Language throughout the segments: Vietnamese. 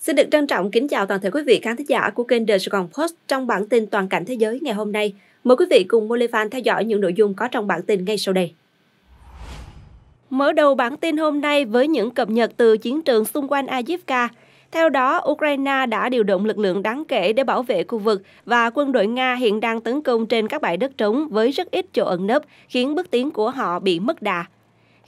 Xin được trân trọng kính chào toàn thể quý vị khán thính giả của kênh The Sài Post trong bản tin toàn cảnh thế giới ngày hôm nay. Mời quý vị cùng Molifan theo dõi những nội dung có trong bản tin ngay sau đây. Mở đầu bản tin hôm nay với những cập nhật từ chiến trường xung quanh Avdiivka. Theo đó, Ukraine đã điều động lực lượng đáng kể để bảo vệ khu vực và quân đội Nga hiện đang tấn công trên các bãi đất trống với rất ít chỗ ẩn nấp, khiến bước tiến của họ bị mất đà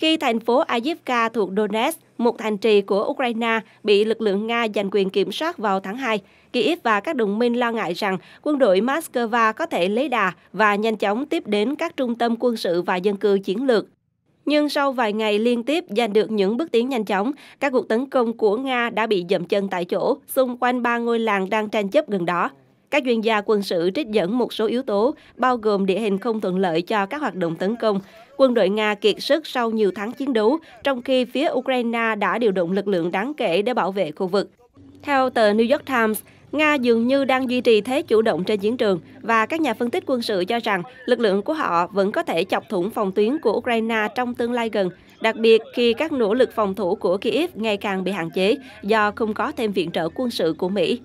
khi thành phố Avdiivka thuộc Donetsk, một thành trì của Ukraine, bị lực lượng Nga giành quyền kiểm soát vào tháng 2. Kyiv và các đồng minh lo ngại rằng quân đội Moscow có thể lấy đà và nhanh chóng tiếp đến các trung tâm quân sự và dân cư chiến lược. Nhưng sau vài ngày liên tiếp giành được những bước tiến nhanh chóng, các cuộc tấn công của Nga đã bị dậm chân tại chỗ xung quanh ba ngôi làng đang tranh chấp gần đó. Các chuyên gia quân sự trích dẫn một số yếu tố, bao gồm địa hình không thuận lợi cho các hoạt động tấn công, Quân đội Nga kiệt sức sau nhiều tháng chiến đấu, trong khi phía Ukraine đã điều động lực lượng đáng kể để bảo vệ khu vực. Theo tờ New York Times, Nga dường như đang duy trì thế chủ động trên chiến trường và các nhà phân tích quân sự cho rằng lực lượng của họ vẫn có thể chọc thủng phòng tuyến của Ukraine trong tương lai gần, đặc biệt khi các nỗ lực phòng thủ của Kyiv ngày càng bị hạn chế do không có thêm viện trợ quân sự của Mỹ.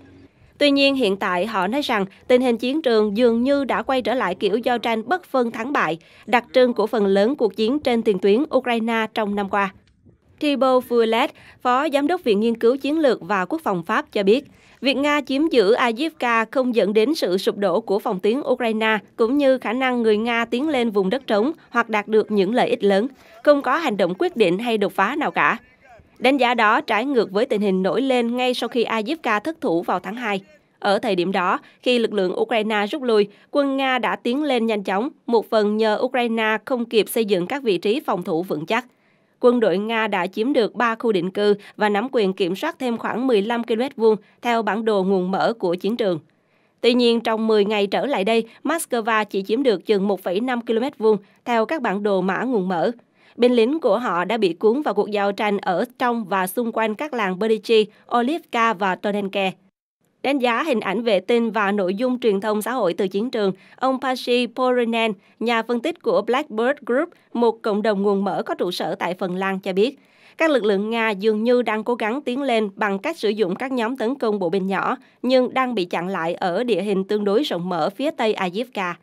Tuy nhiên, hiện tại họ nói rằng tình hình chiến trường dường như đã quay trở lại kiểu giao tranh bất phân thắng bại, đặc trưng của phần lớn cuộc chiến trên tiền tuyến Ukraine trong năm qua. Thibaut Fouillet, Phó Giám đốc Viện Nghiên cứu Chiến lược và Quốc phòng Pháp cho biết, việc Nga chiếm giữ Avdiivka không dẫn đến sự sụp đổ của phòng tuyến Ukraine, cũng như khả năng người Nga tiến lên vùng đất trống hoặc đạt được những lợi ích lớn, không có hành động quyết định hay đột phá nào cả. Đánh giá đó trái ngược với tình hình nổi lên ngay sau khi Avdiivka thất thủ vào tháng 2. Ở thời điểm đó, khi lực lượng Ukraine rút lui, quân Nga đã tiến lên nhanh chóng, một phần nhờ Ukraine không kịp xây dựng các vị trí phòng thủ vững chắc. Quân đội Nga đã chiếm được 3 khu định cư và nắm quyền kiểm soát thêm khoảng 15 km vuông theo bản đồ nguồn mở của chiến trường. Tuy nhiên, trong 10 ngày trở lại đây, Moscow chỉ chiếm được chừng 1,5 km vuông theo các bản đồ mã nguồn mở. Binh lính của họ đã bị cuốn vào cuộc giao tranh ở trong và xung quanh các làng Berdichi, Olivka và Tonenke. Đánh giá hình ảnh vệ tinh và nội dung truyền thông xã hội từ chiến trường, ông Pasi Porinen, nhà phân tích của Blackbird Group, một cộng đồng nguồn mở có trụ sở tại Phần Lan cho biết, các lực lượng Nga dường như đang cố gắng tiến lên bằng cách sử dụng các nhóm tấn công bộ binh nhỏ, nhưng đang bị chặn lại ở địa hình tương đối rộng mở phía tây Ajivka.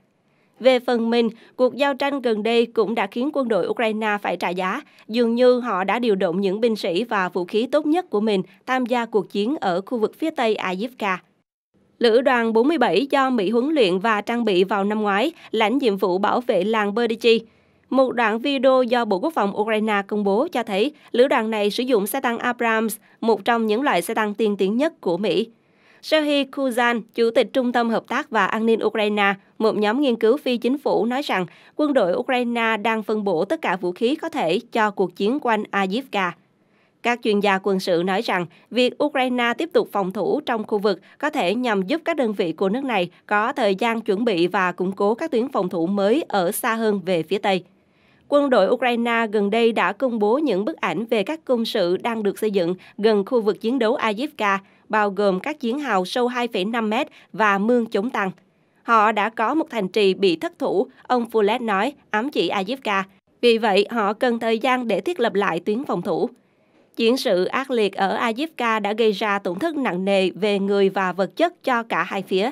Về phần mình, cuộc giao tranh gần đây cũng đã khiến quân đội Ukraine phải trả giá, dường như họ đã điều động những binh sĩ và vũ khí tốt nhất của mình tham gia cuộc chiến ở khu vực phía tây Avdiivka. Lữ đoàn 47 do Mỹ huấn luyện và trang bị vào năm ngoái, lãnh nhiệm vụ bảo vệ làng Berdichi. Một đoạn video do Bộ Quốc phòng Ukraine công bố cho thấy lữ đoàn này sử dụng xe tăng Abrams, một trong những loại xe tăng tiên tiến nhất của Mỹ. Serhiy Kuzan, Chủ tịch Trung tâm Hợp tác và An ninh Ukraine, một nhóm nghiên cứu phi chính phủ nói rằng quân đội Ukraine đang phân bổ tất cả vũ khí có thể cho cuộc chiến quanh Avdiivka. Các chuyên gia quân sự nói rằng việc Ukraine tiếp tục phòng thủ trong khu vực có thể nhằm giúp các đơn vị của nước này có thời gian chuẩn bị và củng cố các tuyến phòng thủ mới ở xa hơn về phía Tây. Quân đội Ukraine gần đây đã công bố những bức ảnh về các công sự đang được xây dựng gần khu vực chiến đấu Avdiivka bao gồm các giếng hào sâu 2,5 mét và mương chống tăng. Họ đã có một thành trì bị thất thủ, ông Fulet nói, ám chỉ Ajivka. Vì vậy, họ cần thời gian để thiết lập lại tuyến phòng thủ. Chiến sự ác liệt ở Ajivka đã gây ra tổn thất nặng nề về người và vật chất cho cả hai phía.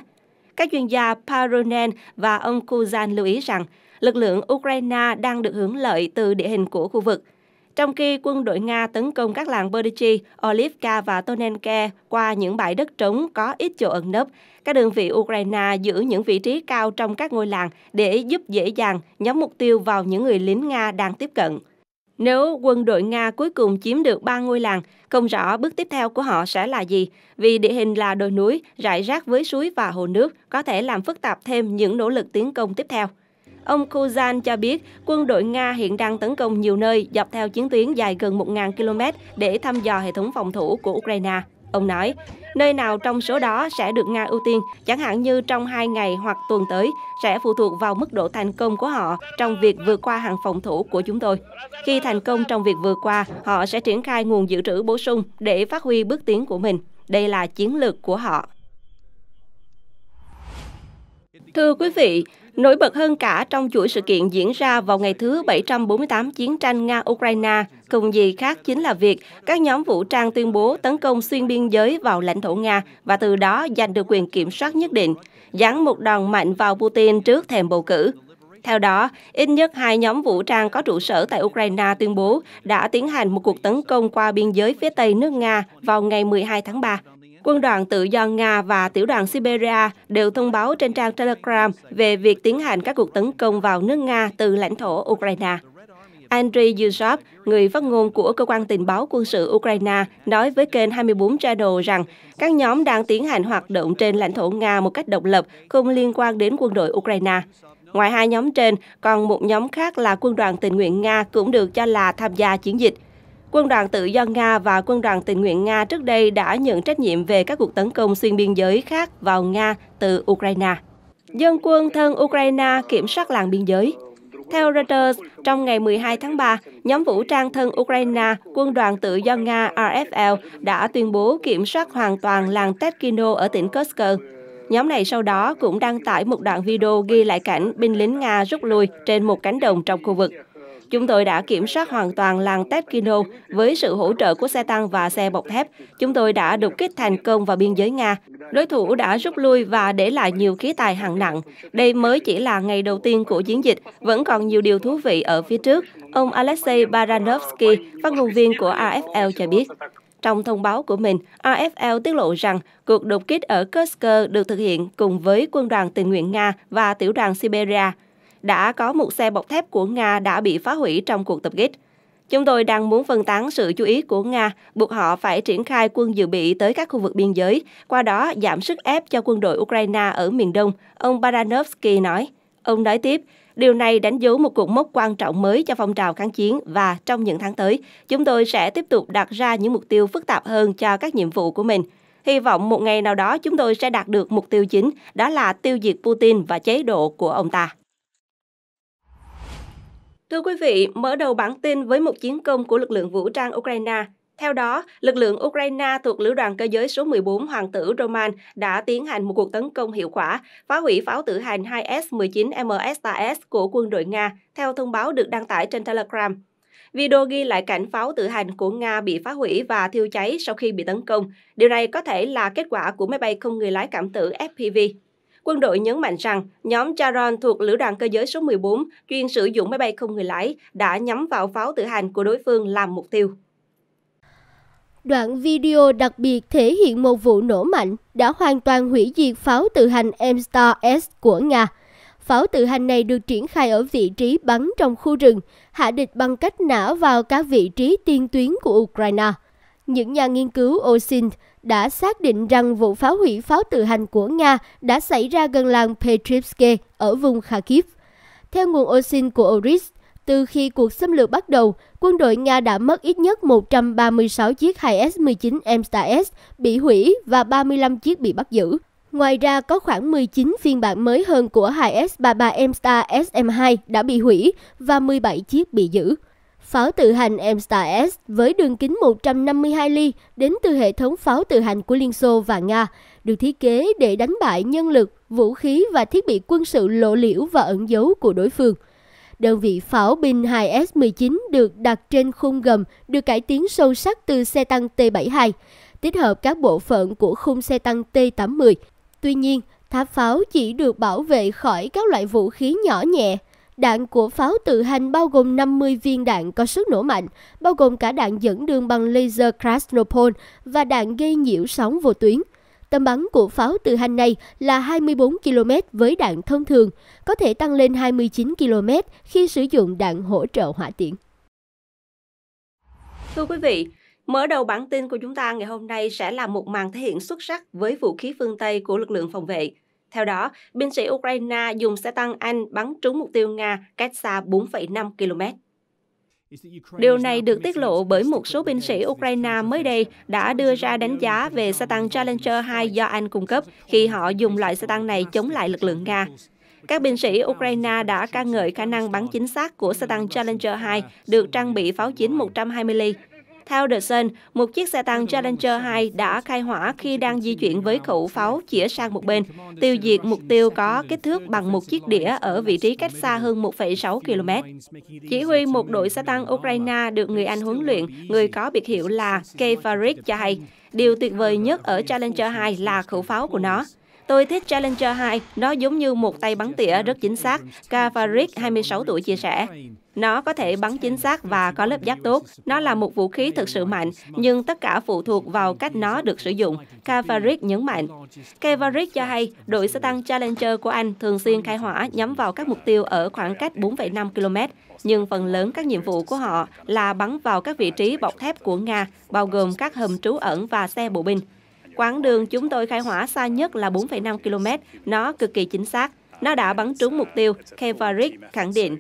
Các chuyên gia Paronen và ông Kuzan lưu ý rằng lực lượng Ukraine đang được hưởng lợi từ địa hình của khu vực – trong khi quân đội Nga tấn công các làng Berdichi, Olivka và Tonenke qua những bãi đất trống có ít chỗ ẩn nấp. Các đơn vị Ukraine giữ những vị trí cao trong các ngôi làng để giúp dễ dàng nhắm mục tiêu vào những người lính Nga đang tiếp cận. Nếu quân đội Nga cuối cùng chiếm được ba ngôi làng, không rõ bước tiếp theo của họ sẽ là gì, vì địa hình là đồi núi, rải rác với suối và hồ nước có thể làm phức tạp thêm những nỗ lực tiến công tiếp theo. Ông Kuzan cho biết quân đội Nga hiện đang tấn công nhiều nơi dọc theo chiến tuyến dài gần 1.000 km để thăm dò hệ thống phòng thủ của Ukraine. Ông nói, nơi nào trong số đó sẽ được Nga ưu tiên, chẳng hạn như trong hai ngày hoặc tuần tới, sẽ phụ thuộc vào mức độ thành công của họ trong việc vượt qua hàng phòng thủ của chúng tôi. Khi thành công trong việc vượt qua, họ sẽ triển khai nguồn dự trữ bổ sung để phát huy bước tiến của mình. Đây là chiến lược của họ. Thưa quý vị, Nổi bật hơn cả trong chuỗi sự kiện diễn ra vào ngày thứ 748 chiến tranh Nga-Ukraine, cùng gì khác chính là việc các nhóm vũ trang tuyên bố tấn công xuyên biên giới vào lãnh thổ Nga và từ đó giành được quyền kiểm soát nhất định, dán một đòn mạnh vào Putin trước thềm bầu cử. Theo đó, ít nhất hai nhóm vũ trang có trụ sở tại Ukraine tuyên bố đã tiến hành một cuộc tấn công qua biên giới phía Tây nước Nga vào ngày 12 tháng 3. Quân đoàn tự do Nga và tiểu đoàn Siberia đều thông báo trên trang Telegram về việc tiến hành các cuộc tấn công vào nước Nga từ lãnh thổ Ukraine. Andriy Yusov, người phát ngôn của Cơ quan Tình báo Quân sự Ukraine, nói với kênh 24 Channel rằng các nhóm đang tiến hành hoạt động trên lãnh thổ Nga một cách độc lập, không liên quan đến quân đội Ukraine. Ngoài hai nhóm trên, còn một nhóm khác là quân đoàn tình nguyện Nga cũng được cho là tham gia chiến dịch. Quân đoàn tự do Nga và quân đoàn tình nguyện Nga trước đây đã nhận trách nhiệm về các cuộc tấn công xuyên biên giới khác vào Nga từ Ukraine. Dân quân thân Ukraine kiểm soát làng biên giới. Theo Reuters, trong ngày 12 tháng 3, nhóm vũ trang thân Ukraine, quân đoàn tự do Nga RFL đã tuyên bố kiểm soát hoàn toàn làng Tetkino ở tỉnh Kursk. Nhóm này sau đó cũng đăng tải một đoạn video ghi lại cảnh binh lính Nga rút lui trên một cánh đồng trong khu vực. Chúng tôi đã kiểm soát hoàn toàn làng Tepkino với sự hỗ trợ của xe tăng và xe bọc thép. Chúng tôi đã đột kích thành công vào biên giới Nga. Đối thủ đã rút lui và để lại nhiều khí tài hạng nặng. Đây mới chỉ là ngày đầu tiên của chiến dịch, vẫn còn nhiều điều thú vị ở phía trước. Ông Alexei Baranovsky, phát ngôn viên của AFL cho biết. Trong thông báo của mình, AFL tiết lộ rằng cuộc đột kích ở Kursk được thực hiện cùng với quân đoàn tình nguyện Nga và tiểu đoàn Siberia đã có một xe bọc thép của Nga đã bị phá hủy trong cuộc tập kích. Chúng tôi đang muốn phân tán sự chú ý của Nga, buộc họ phải triển khai quân dự bị tới các khu vực biên giới, qua đó giảm sức ép cho quân đội Ukraine ở miền đông, ông Baranovsky nói. Ông nói tiếp, điều này đánh dấu một cuộc mốc quan trọng mới cho phong trào kháng chiến và trong những tháng tới, chúng tôi sẽ tiếp tục đặt ra những mục tiêu phức tạp hơn cho các nhiệm vụ của mình. Hy vọng một ngày nào đó chúng tôi sẽ đạt được mục tiêu chính, đó là tiêu diệt Putin và chế độ của ông ta. Thưa quý vị, mở đầu bản tin với một chiến công của lực lượng vũ trang Ukraine. Theo đó, lực lượng Ukraine thuộc Lữ đoàn Cơ giới số 14 Hoàng tử Roman đã tiến hành một cuộc tấn công hiệu quả, phá hủy pháo tự hành 2S-19 MSAS của quân đội Nga, theo thông báo được đăng tải trên Telegram. Video ghi lại cảnh pháo tự hành của Nga bị phá hủy và thiêu cháy sau khi bị tấn công. Điều này có thể là kết quả của máy bay không người lái cảm tử FPV. Quân đội nhấn mạnh rằng nhóm Charon thuộc Lữ đoàn Cơ giới số 14 chuyên sử dụng máy bay không người lái đã nhắm vào pháo tự hành của đối phương làm mục tiêu. Đoạn video đặc biệt thể hiện một vụ nổ mạnh đã hoàn toàn hủy diệt pháo tự hành M-Star S của Nga. Pháo tự hành này được triển khai ở vị trí bắn trong khu rừng, hạ địch bằng cách nã vào các vị trí tiên tuyến của Ukraine. Những nhà nghiên cứu Osin đã xác định rằng vụ phá hủy pháo tự hành của Nga đã xảy ra gần làng Petrivske ở vùng Kharkiv. Theo nguồn Osin của Oris, từ khi cuộc xâm lược bắt đầu, quân đội Nga đã mất ít nhất 136 chiếc 2S-19 Amstar S bị hủy và 35 chiếc bị bắt giữ. Ngoài ra, có khoảng 19 phiên bản mới hơn của 2S-33 Amstar SM2 đã bị hủy và 17 chiếc bị giữ. Pháo tự hành M-Star S với đường kính 152 ly đến từ hệ thống pháo tự hành của Liên Xô và Nga, được thiết kế để đánh bại nhân lực, vũ khí và thiết bị quân sự lộ liễu và ẩn giấu của đối phương. Đơn vị pháo binh 2S-19 được đặt trên khung gầm được cải tiến sâu sắc từ xe tăng T-72, tích hợp các bộ phận của khung xe tăng T-80. Tuy nhiên, tháp pháo chỉ được bảo vệ khỏi các loại vũ khí nhỏ nhẹ, Đạn của pháo tự hành bao gồm 50 viên đạn có sức nổ mạnh, bao gồm cả đạn dẫn đường bằng laser Krasnopol và đạn gây nhiễu sóng vô tuyến. Tầm bắn của pháo tự hành này là 24 km với đạn thông thường, có thể tăng lên 29 km khi sử dụng đạn hỗ trợ hỏa tiễn. Thưa quý vị, Mở đầu bản tin của chúng ta ngày hôm nay sẽ là một màn thể hiện xuất sắc với vũ khí phương Tây của lực lượng phòng vệ. Theo đó, binh sĩ Ukraine dùng xe tăng Anh bắn trúng mục tiêu Nga cách xa 4,5 km. Điều này được tiết lộ bởi một số binh sĩ Ukraine mới đây đã đưa ra đánh giá về xe tăng Challenger 2 do Anh cung cấp khi họ dùng loại xe tăng này chống lại lực lượng Nga. Các binh sĩ Ukraine đã ca ngợi khả năng bắn chính xác của xe tăng Challenger 2 được trang bị pháo chính 120 ly theo The Sun, một chiếc xe tăng Challenger 2 đã khai hỏa khi đang di chuyển với khẩu pháo chĩa sang một bên, tiêu diệt mục tiêu có kích thước bằng một chiếc đĩa ở vị trí cách xa hơn 1,6 km. Chỉ huy một đội xe tăng Ukraine được người Anh huấn luyện, người có biệt hiệu là Kefarik cho hay, điều tuyệt vời nhất ở Challenger 2 là khẩu pháo của nó. Tôi thích Challenger 2, nó giống như một tay bắn tỉa rất chính xác, Kavarik, 26 tuổi, chia sẻ. Nó có thể bắn chính xác và có lớp giáp tốt. Nó là một vũ khí thực sự mạnh, nhưng tất cả phụ thuộc vào cách nó được sử dụng, Kavaric nhấn mạnh. Kavaric cho hay đội xe tăng Challenger của Anh thường xuyên khai hỏa nhắm vào các mục tiêu ở khoảng cách 4,5 km, nhưng phần lớn các nhiệm vụ của họ là bắn vào các vị trí bọc thép của Nga, bao gồm các hầm trú ẩn và xe bộ binh. Quãng đường chúng tôi khai hỏa xa nhất là 4,5 km, nó cực kỳ chính xác. Nó đã bắn trúng mục tiêu, Kevaric khẳng định.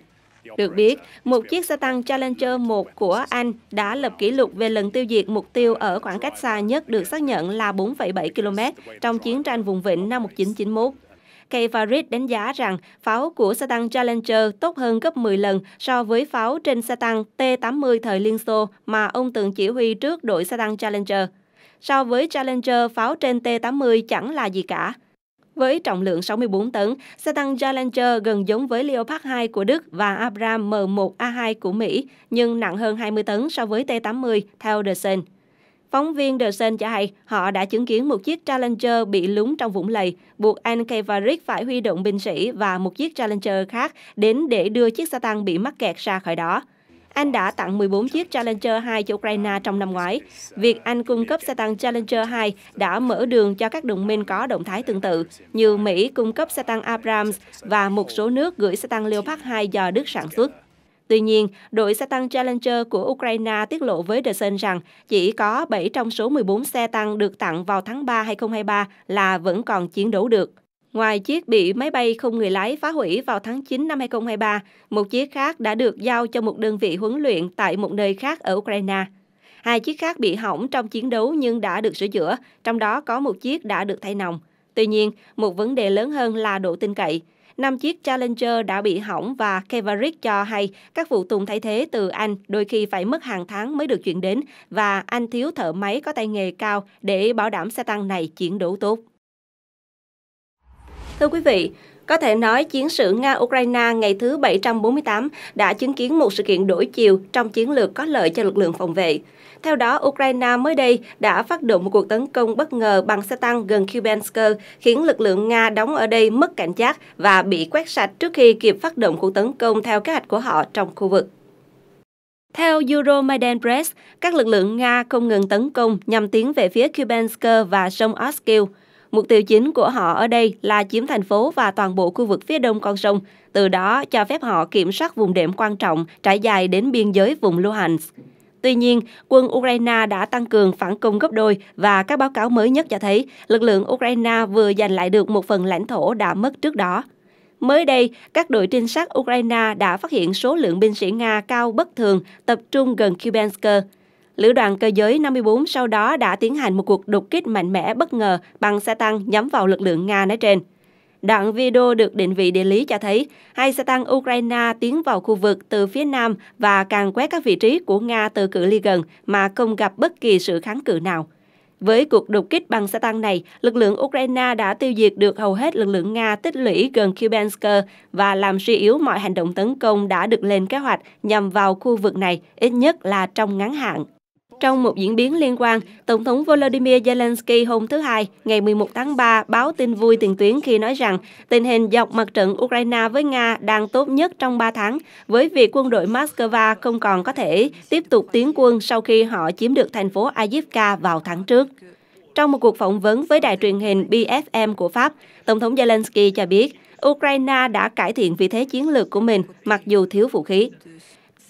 Được biết, một chiếc xe tăng Challenger 1 của Anh đã lập kỷ lục về lần tiêu diệt mục tiêu ở khoảng cách xa nhất được xác nhận là 4,7 km trong chiến tranh vùng vịnh năm 1991. Kay Farid đánh giá rằng pháo của xe tăng Challenger tốt hơn gấp 10 lần so với pháo trên xe tăng T-80 thời Liên Xô mà ông từng chỉ huy trước đội xe tăng Challenger. So với Challenger, pháo trên T-80 chẳng là gì cả với trọng lượng 64 tấn, xe tăng Challenger gần giống với Leopard 2 của Đức và Abrams M1A2 của Mỹ, nhưng nặng hơn 20 tấn so với T-80, theo The Sun. Phóng viên The Sun cho hay họ đã chứng kiến một chiếc Challenger bị lún trong vũng lầy, buộc Ankevaric phải huy động binh sĩ và một chiếc Challenger khác đến để đưa chiếc xe tăng bị mắc kẹt ra khỏi đó. Anh đã tặng 14 chiếc Challenger 2 cho Ukraine trong năm ngoái. Việc Anh cung cấp xe tăng Challenger 2 đã mở đường cho các đồng minh có động thái tương tự, như Mỹ cung cấp xe tăng Abrams và một số nước gửi xe tăng Leopard 2 do Đức sản xuất. Tuy nhiên, đội xe tăng Challenger của Ukraine tiết lộ với The Sun rằng chỉ có 7 trong số 14 xe tăng được tặng vào tháng 3 2023 là vẫn còn chiến đấu được. Ngoài chiếc bị máy bay không người lái phá hủy vào tháng 9 năm 2023, một chiếc khác đã được giao cho một đơn vị huấn luyện tại một nơi khác ở Ukraine. Hai chiếc khác bị hỏng trong chiến đấu nhưng đã được sửa chữa, trong đó có một chiếc đã được thay nòng. Tuy nhiên, một vấn đề lớn hơn là độ tin cậy. năm chiếc Challenger đã bị hỏng và kevarik cho hay các phụ tùng thay thế từ Anh đôi khi phải mất hàng tháng mới được chuyển đến và Anh thiếu thợ máy có tay nghề cao để bảo đảm xe tăng này chiến đấu tốt. Thưa quý vị, có thể nói chiến sự Nga-Ukraine ngày thứ 748 đã chứng kiến một sự kiện đổi chiều trong chiến lược có lợi cho lực lượng phòng vệ. Theo đó, Ukraine mới đây đã phát động một cuộc tấn công bất ngờ bằng xe tăng gần Kubensk, khiến lực lượng Nga đóng ở đây mất cảnh giác và bị quét sạch trước khi kịp phát động cuộc tấn công theo kế hoạch của họ trong khu vực. Theo Euromaidan Press, các lực lượng Nga không ngừng tấn công nhằm tiến về phía Kubensk và sông Oskil. Mục tiêu chính của họ ở đây là chiếm thành phố và toàn bộ khu vực phía đông con sông, từ đó cho phép họ kiểm soát vùng đệm quan trọng trải dài đến biên giới vùng Luhansk. Tuy nhiên, quân Ukraine đã tăng cường phản công gấp đôi và các báo cáo mới nhất cho thấy lực lượng Ukraine vừa giành lại được một phần lãnh thổ đã mất trước đó. Mới đây, các đội trinh sát Ukraine đã phát hiện số lượng binh sĩ Nga cao bất thường tập trung gần Kubensk. Lữ đoàn cơ giới 54 sau đó đã tiến hành một cuộc đột kích mạnh mẽ bất ngờ bằng xe tăng nhắm vào lực lượng Nga nói trên. Đoạn video được định vị địa lý cho thấy hai xe tăng Ukraine tiến vào khu vực từ phía nam và càng quét các vị trí của Nga từ cự ly gần mà không gặp bất kỳ sự kháng cự nào. Với cuộc đột kích bằng xe tăng này, lực lượng Ukraine đã tiêu diệt được hầu hết lực lượng Nga tích lũy gần Kubansk và làm suy yếu mọi hành động tấn công đã được lên kế hoạch nhằm vào khu vực này, ít nhất là trong ngắn hạn. Trong một diễn biến liên quan, Tổng thống Volodymyr Zelensky hôm thứ Hai, ngày 11 tháng 3, báo tin vui tiền tuyến khi nói rằng tình hình dọc mặt trận Ukraine với Nga đang tốt nhất trong 3 tháng, với việc quân đội Moscow không còn có thể tiếp tục tiến quân sau khi họ chiếm được thành phố Avdiivka vào tháng trước. Trong một cuộc phỏng vấn với đài truyền hình BFM của Pháp, Tổng thống Zelensky cho biết Ukraine đã cải thiện vị thế chiến lược của mình mặc dù thiếu vũ khí.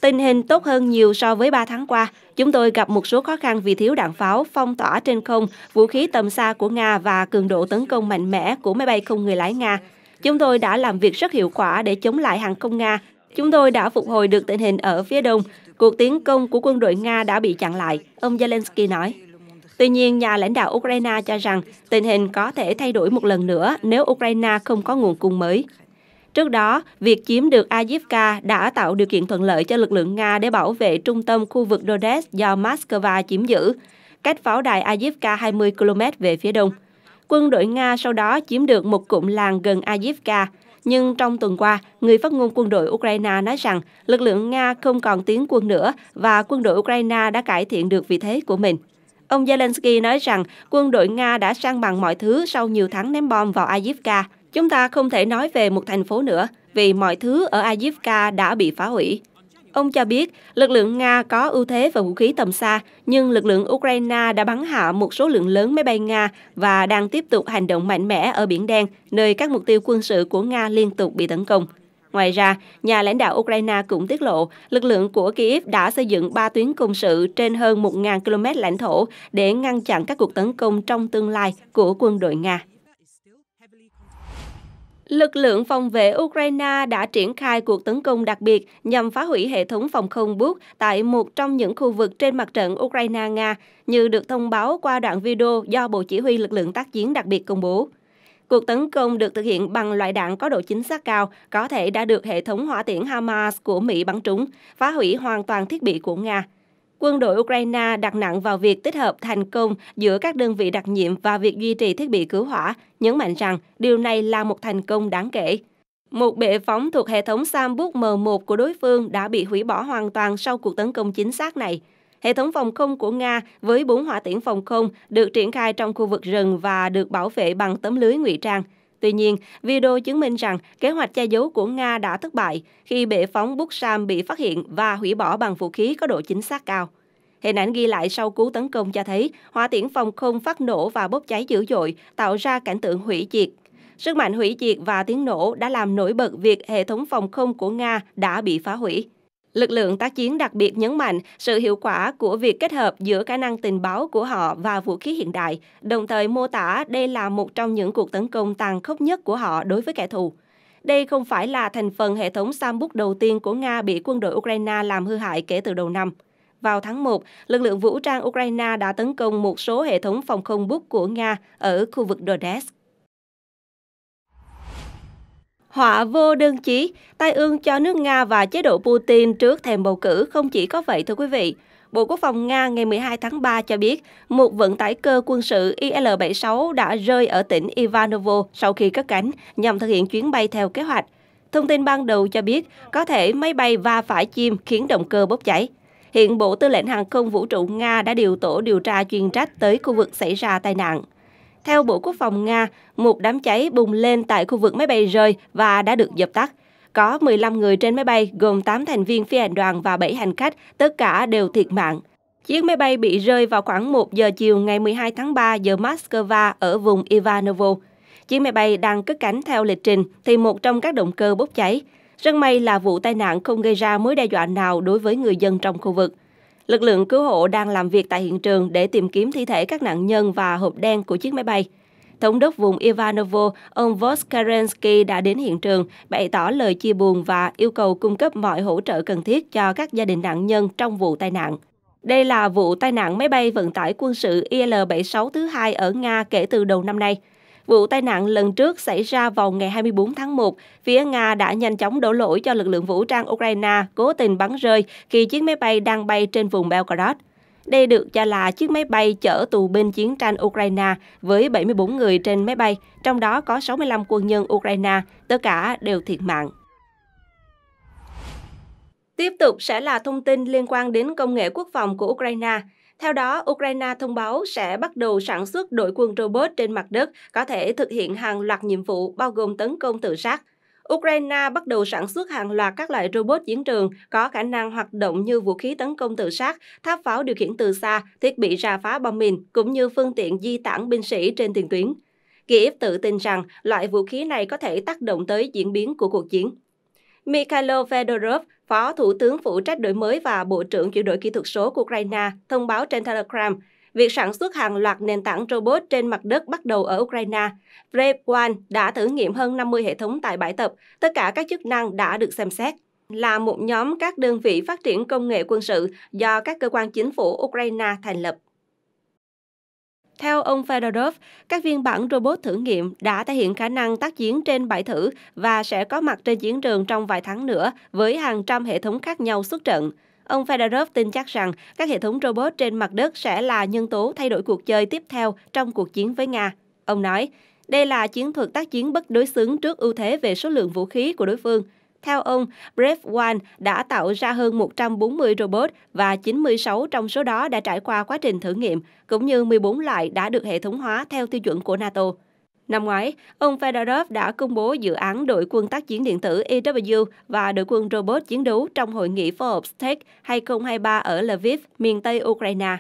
Tình hình tốt hơn nhiều so với 3 tháng qua. Chúng tôi gặp một số khó khăn vì thiếu đạn pháo, phong tỏa trên không, vũ khí tầm xa của Nga và cường độ tấn công mạnh mẽ của máy bay không người lái Nga. Chúng tôi đã làm việc rất hiệu quả để chống lại hàng không Nga. Chúng tôi đã phục hồi được tình hình ở phía đông. Cuộc tiến công của quân đội Nga đã bị chặn lại, ông Zelensky nói. Tuy nhiên, nhà lãnh đạo Ukraine cho rằng tình hình có thể thay đổi một lần nữa nếu Ukraine không có nguồn cung mới. Trước đó, việc chiếm được Avdiivka đã tạo điều kiện thuận lợi cho lực lượng Nga để bảo vệ trung tâm khu vực Donetsk do Moscow chiếm giữ, cách pháo đài Avdiivka 20 km về phía đông. Quân đội Nga sau đó chiếm được một cụm làng gần Avdiivka, nhưng trong tuần qua, người phát ngôn quân đội Ukraine nói rằng lực lượng Nga không còn tiến quân nữa và quân đội Ukraine đã cải thiện được vị thế của mình. Ông Zelensky nói rằng quân đội Nga đã sang bằng mọi thứ sau nhiều tháng ném bom vào Avdiivka. Chúng ta không thể nói về một thành phố nữa vì mọi thứ ở Avdiivka đã bị phá hủy. Ông cho biết lực lượng Nga có ưu thế về vũ khí tầm xa, nhưng lực lượng Ukraine đã bắn hạ một số lượng lớn máy bay Nga và đang tiếp tục hành động mạnh mẽ ở Biển Đen, nơi các mục tiêu quân sự của Nga liên tục bị tấn công. Ngoài ra, nhà lãnh đạo Ukraine cũng tiết lộ lực lượng của Kyiv đã xây dựng 3 tuyến công sự trên hơn 1.000 km lãnh thổ để ngăn chặn các cuộc tấn công trong tương lai của quân đội Nga. Lực lượng phòng vệ Ukraine đã triển khai cuộc tấn công đặc biệt nhằm phá hủy hệ thống phòng không bút tại một trong những khu vực trên mặt trận Ukraine-Nga, như được thông báo qua đoạn video do Bộ Chỉ huy Lực lượng tác chiến đặc biệt công bố. Cuộc tấn công được thực hiện bằng loại đạn có độ chính xác cao, có thể đã được hệ thống hỏa tiễn Hamas của Mỹ bắn trúng, phá hủy hoàn toàn thiết bị của Nga quân đội Ukraine đặt nặng vào việc tích hợp thành công giữa các đơn vị đặc nhiệm và việc duy trì thiết bị cứu hỏa, nhấn mạnh rằng điều này là một thành công đáng kể. Một bệ phóng thuộc hệ thống Sambuk M1 của đối phương đã bị hủy bỏ hoàn toàn sau cuộc tấn công chính xác này. Hệ thống phòng không của Nga với bốn hỏa tiễn phòng không được triển khai trong khu vực rừng và được bảo vệ bằng tấm lưới ngụy trang – Tuy nhiên, video chứng minh rằng kế hoạch che giấu của Nga đã thất bại khi bệ phóng Buksam bị phát hiện và hủy bỏ bằng vũ khí có độ chính xác cao. Hình ảnh ghi lại sau cú tấn công cho thấy hỏa tiễn phòng không phát nổ và bốc cháy dữ dội, tạo ra cảnh tượng hủy diệt. Sức mạnh hủy diệt và tiếng nổ đã làm nổi bật việc hệ thống phòng không của Nga đã bị phá hủy. Lực lượng tác chiến đặc biệt nhấn mạnh sự hiệu quả của việc kết hợp giữa khả năng tình báo của họ và vũ khí hiện đại, đồng thời mô tả đây là một trong những cuộc tấn công tàn khốc nhất của họ đối với kẻ thù. Đây không phải là thành phần hệ thống Sambuk đầu tiên của Nga bị quân đội Ukraine làm hư hại kể từ đầu năm. Vào tháng 1, lực lượng vũ trang Ukraine đã tấn công một số hệ thống phòng không bút của Nga ở khu vực Donetsk. Họa vô đơn chí, tai ương cho nước Nga và chế độ Putin trước thềm bầu cử không chỉ có vậy thưa quý vị. Bộ Quốc phòng Nga ngày 12 tháng 3 cho biết một vận tải cơ quân sự IL-76 đã rơi ở tỉnh Ivanovo sau khi cất cánh nhằm thực hiện chuyến bay theo kế hoạch. Thông tin ban đầu cho biết có thể máy bay va phải chim khiến động cơ bốc cháy. Hiện Bộ Tư lệnh Hàng không Vũ trụ Nga đã điều tổ điều tra chuyên trách tới khu vực xảy ra tai nạn. Theo Bộ Quốc phòng Nga, một đám cháy bùng lên tại khu vực máy bay rơi và đã được dập tắt. Có 15 người trên máy bay, gồm 8 thành viên phi hành đoàn và 7 hành khách, tất cả đều thiệt mạng. Chiếc máy bay bị rơi vào khoảng 1 giờ chiều ngày 12 tháng 3 giờ Moscow ở vùng Ivanovo. Chiếc máy bay đang cất cánh theo lịch trình thì một trong các động cơ bốc cháy. Rất may là vụ tai nạn không gây ra mối đe dọa nào đối với người dân trong khu vực. Lực lượng cứu hộ đang làm việc tại hiện trường để tìm kiếm thi thể các nạn nhân và hộp đen của chiếc máy bay. Thống đốc vùng Ivanovo, ông Voskarensky đã đến hiện trường, bày tỏ lời chia buồn và yêu cầu cung cấp mọi hỗ trợ cần thiết cho các gia đình nạn nhân trong vụ tai nạn. Đây là vụ tai nạn máy bay vận tải quân sự IL-76 thứ hai ở Nga kể từ đầu năm nay. Vụ tai nạn lần trước xảy ra vào ngày 24 tháng 1, phía Nga đã nhanh chóng đổ lỗi cho lực lượng vũ trang Ukraine cố tình bắn rơi khi chiếc máy bay đang bay trên vùng Belgorod. Đây được cho là chiếc máy bay chở tù binh chiến tranh Ukraine với 74 người trên máy bay, trong đó có 65 quân nhân Ukraine, tất cả đều thiệt mạng. Tiếp tục sẽ là thông tin liên quan đến công nghệ quốc phòng của Ukraine. Theo đó, Ukraine thông báo sẽ bắt đầu sản xuất đội quân robot trên mặt đất, có thể thực hiện hàng loạt nhiệm vụ bao gồm tấn công tự sát. Ukraine bắt đầu sản xuất hàng loạt các loại robot chiến trường có khả năng hoạt động như vũ khí tấn công tự sát, tháp pháo điều khiển từ xa, thiết bị rà phá bom mìn, cũng như phương tiện di tản binh sĩ trên tiền tuyến. Kiev tự tin rằng loại vũ khí này có thể tác động tới diễn biến của cuộc chiến. Mikhailo Fedorov, Phó Thủ tướng phụ trách đổi mới và Bộ trưởng chuyển đổi kỹ thuật số của Ukraine, thông báo trên Telegram việc sản xuất hàng loạt nền tảng robot trên mặt đất bắt đầu ở Ukraine. Brave đã thử nghiệm hơn 50 hệ thống tại bãi tập, tất cả các chức năng đã được xem xét là một nhóm các đơn vị phát triển công nghệ quân sự do các cơ quan chính phủ Ukraine thành lập. Theo ông Fedorov, các phiên bản robot thử nghiệm đã thể hiện khả năng tác chiến trên bãi thử và sẽ có mặt trên chiến trường trong vài tháng nữa với hàng trăm hệ thống khác nhau xuất trận. Ông Fedorov tin chắc rằng các hệ thống robot trên mặt đất sẽ là nhân tố thay đổi cuộc chơi tiếp theo trong cuộc chiến với Nga. Ông nói, đây là chiến thuật tác chiến bất đối xứng trước ưu thế về số lượng vũ khí của đối phương – theo ông, Brave One đã tạo ra hơn 140 robot và 96 trong số đó đã trải qua quá trình thử nghiệm, cũng như 14 loại đã được hệ thống hóa theo tiêu chuẩn của NATO. Năm ngoái, ông Fedorov đã công bố dự án đội quân tác chiến điện tử EW và đội quân robot chiến đấu trong hội nghị Forbes Tech 2023 ở Lviv, miền Tây Ukraine.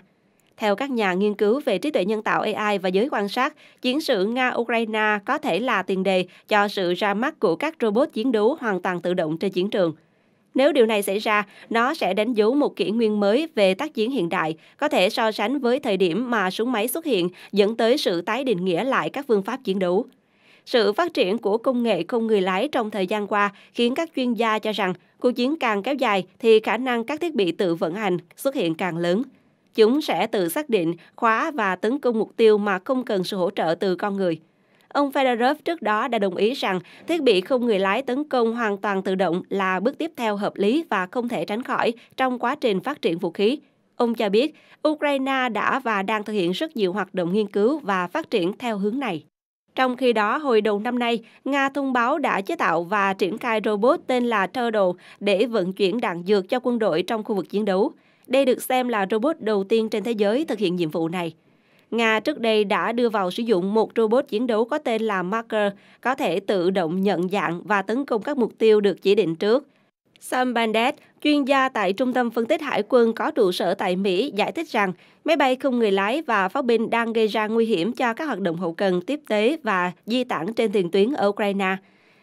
Theo các nhà nghiên cứu về trí tuệ nhân tạo AI và giới quan sát, chiến sự Nga-Ukraine có thể là tiền đề cho sự ra mắt của các robot chiến đấu hoàn toàn tự động trên chiến trường. Nếu điều này xảy ra, nó sẽ đánh dấu một kỷ nguyên mới về tác chiến hiện đại, có thể so sánh với thời điểm mà súng máy xuất hiện, dẫn tới sự tái định nghĩa lại các phương pháp chiến đấu. Sự phát triển của công nghệ không người lái trong thời gian qua khiến các chuyên gia cho rằng cuộc chiến càng kéo dài thì khả năng các thiết bị tự vận hành xuất hiện càng lớn. Chúng sẽ tự xác định, khóa và tấn công mục tiêu mà không cần sự hỗ trợ từ con người. Ông Federer trước đó đã đồng ý rằng thiết bị không người lái tấn công hoàn toàn tự động là bước tiếp theo hợp lý và không thể tránh khỏi trong quá trình phát triển vũ khí. Ông cho biết, Ukraine đã và đang thực hiện rất nhiều hoạt động nghiên cứu và phát triển theo hướng này. Trong khi đó, hồi đầu năm nay, Nga thông báo đã chế tạo và triển khai robot tên là Turtle để vận chuyển đạn dược cho quân đội trong khu vực chiến đấu. Đây được xem là robot đầu tiên trên thế giới thực hiện nhiệm vụ này. Nga trước đây đã đưa vào sử dụng một robot chiến đấu có tên là Marker, có thể tự động nhận dạng và tấn công các mục tiêu được chỉ định trước. Sam Bandet, chuyên gia tại Trung tâm Phân tích Hải quân có trụ sở tại Mỹ, giải thích rằng máy bay không người lái và pháo binh đang gây ra nguy hiểm cho các hoạt động hậu cần tiếp tế và di tản trên tiền tuyến ở Ukraine.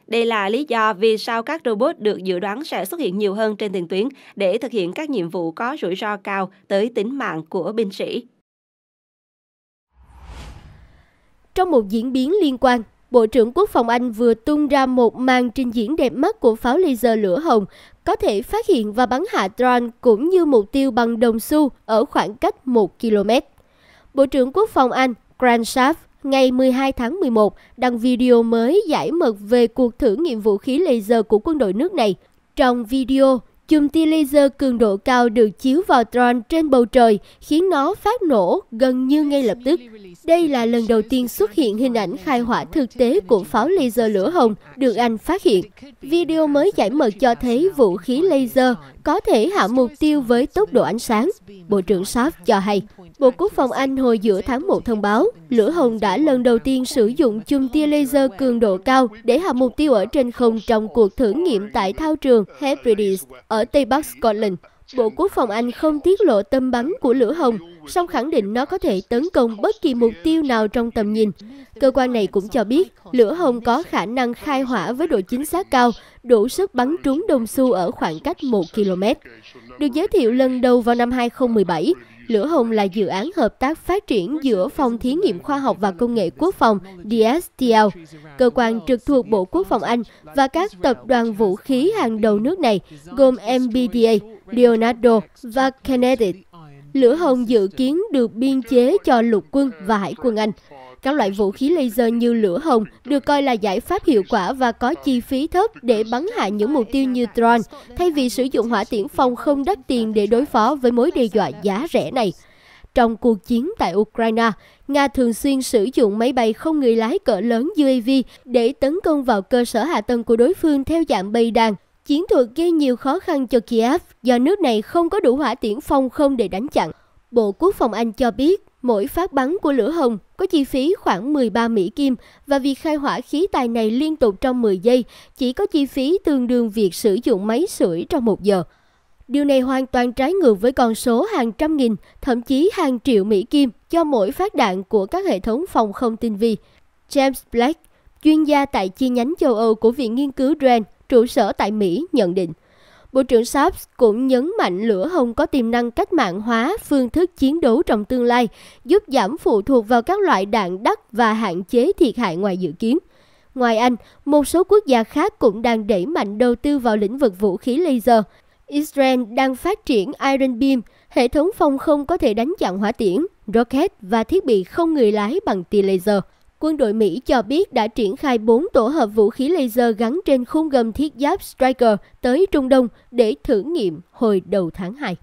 Đây là lý do vì sao các robot được dự đoán sẽ xuất hiện nhiều hơn trên tiền tuyến để thực hiện các nhiệm vụ có rủi ro cao tới tính mạng của binh sĩ. Trong một diễn biến liên quan, Bộ trưởng Quốc phòng Anh vừa tung ra một màn trình diễn đẹp mắt của pháo laser lửa hồng, có thể phát hiện và bắn hạ drone cũng như mục tiêu bằng đồng xu ở khoảng cách 1 km. Bộ trưởng Quốc phòng Anh Grant Shaft ngày 12 tháng 11 đăng video mới giải mật về cuộc thử nghiệm vũ khí laser của quân đội nước này. Trong video, Chùm tia laser cường độ cao được chiếu vào Tron trên bầu trời, khiến nó phát nổ gần như ngay lập tức. Đây là lần đầu tiên xuất hiện hình ảnh khai hỏa thực tế của pháo laser lửa hồng được Anh phát hiện. Video mới giải mật cho thấy vũ khí laser có thể hạ mục tiêu với tốc độ ánh sáng. Bộ trưởng Sharp cho hay, Bộ Quốc phòng Anh hồi giữa tháng 1 thông báo, lửa hồng đã lần đầu tiên sử dụng chùm tia laser cường độ cao để hạ mục tiêu ở trên không trong cuộc thử nghiệm tại thao trường Hebrides ở ở Tây Bắc Scotland, Bộ Quốc phòng Anh không tiết lộ tâm bắn của lửa hồng, song khẳng định nó có thể tấn công bất kỳ mục tiêu nào trong tầm nhìn. Cơ quan này cũng cho biết lửa hồng có khả năng khai hỏa với độ chính xác cao, đủ sức bắn trúng đồng xu ở khoảng cách 1 km. Được giới thiệu lần đầu vào năm 2017, Lửa Hồng là dự án hợp tác phát triển giữa Phòng Thí nghiệm Khoa học và Công nghệ Quốc phòng DSTL, cơ quan trực thuộc Bộ Quốc phòng Anh và các tập đoàn vũ khí hàng đầu nước này gồm MBDA, Leonardo và Kinetic. Lửa Hồng dự kiến được biên chế cho lục quân và hải quân Anh. Các loại vũ khí laser như lửa hồng được coi là giải pháp hiệu quả và có chi phí thấp để bắn hạ những mục tiêu như drone, thay vì sử dụng hỏa tiễn phòng không đắt tiền để đối phó với mối đe dọa giá rẻ này. Trong cuộc chiến tại Ukraine, Nga thường xuyên sử dụng máy bay không người lái cỡ lớn UAV để tấn công vào cơ sở hạ tầng của đối phương theo dạng bay đàn. Chiến thuật gây nhiều khó khăn cho Kiev do nước này không có đủ hỏa tiễn phòng không để đánh chặn. Bộ Quốc phòng Anh cho biết Mỗi phát bắn của lửa hồng có chi phí khoảng 13 Mỹ Kim và việc khai hỏa khí tài này liên tục trong 10 giây chỉ có chi phí tương đương việc sử dụng máy sưởi trong một giờ. Điều này hoàn toàn trái ngược với con số hàng trăm nghìn, thậm chí hàng triệu Mỹ Kim cho mỗi phát đạn của các hệ thống phòng không tinh vi. James Black, chuyên gia tại chi nhánh châu Âu của Viện Nghiên cứu Rand trụ sở tại Mỹ, nhận định – Bộ trưởng Saps cũng nhấn mạnh lửa hồng có tiềm năng cách mạng hóa phương thức chiến đấu trong tương lai, giúp giảm phụ thuộc vào các loại đạn đất và hạn chế thiệt hại ngoài dự kiến. Ngoài Anh, một số quốc gia khác cũng đang đẩy mạnh đầu tư vào lĩnh vực vũ khí laser. Israel đang phát triển Iron Beam, hệ thống phòng không có thể đánh chặn hỏa tiễn, rocket và thiết bị không người lái bằng tia laser. Quân đội Mỹ cho biết đã triển khai 4 tổ hợp vũ khí laser gắn trên khung gầm thiết giáp Striker tới Trung Đông để thử nghiệm hồi đầu tháng 2.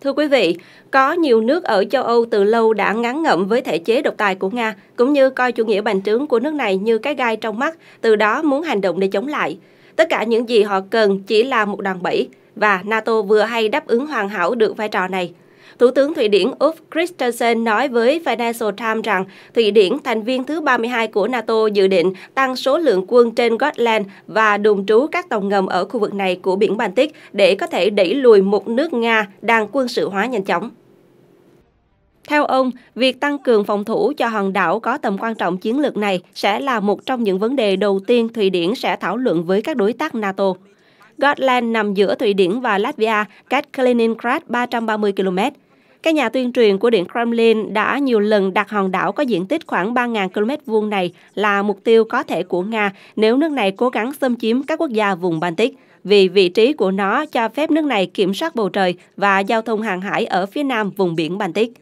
Thưa quý vị, có nhiều nước ở châu Âu từ lâu đã ngán ngẩm với thể chế độc tài của Nga, cũng như coi chủ nghĩa bành trướng của nước này như cái gai trong mắt, từ đó muốn hành động để chống lại. Tất cả những gì họ cần chỉ là một đòn bẩy, và NATO vừa hay đáp ứng hoàn hảo được vai trò này – Thủ tướng Thụy Điển Ulf Christensen nói với Financial Times rằng Thụy Điển, thành viên thứ 32 của NATO, dự định tăng số lượng quân trên Gotland và đồn trú các tàu ngầm ở khu vực này của biển Baltic để có thể đẩy lùi một nước Nga đang quân sự hóa nhanh chóng. Theo ông, việc tăng cường phòng thủ cho hòn đảo có tầm quan trọng chiến lược này sẽ là một trong những vấn đề đầu tiên Thụy Điển sẽ thảo luận với các đối tác NATO. Gotland nằm giữa Thụy Điển và Latvia, cách Kaliningrad 330 km. Các nhà tuyên truyền của Điện Kremlin đã nhiều lần đặt hòn đảo có diện tích khoảng 3.000 km vuông này là mục tiêu có thể của Nga nếu nước này cố gắng xâm chiếm các quốc gia vùng Baltic, vì vị trí của nó cho phép nước này kiểm soát bầu trời và giao thông hàng hải ở phía nam vùng biển Baltic.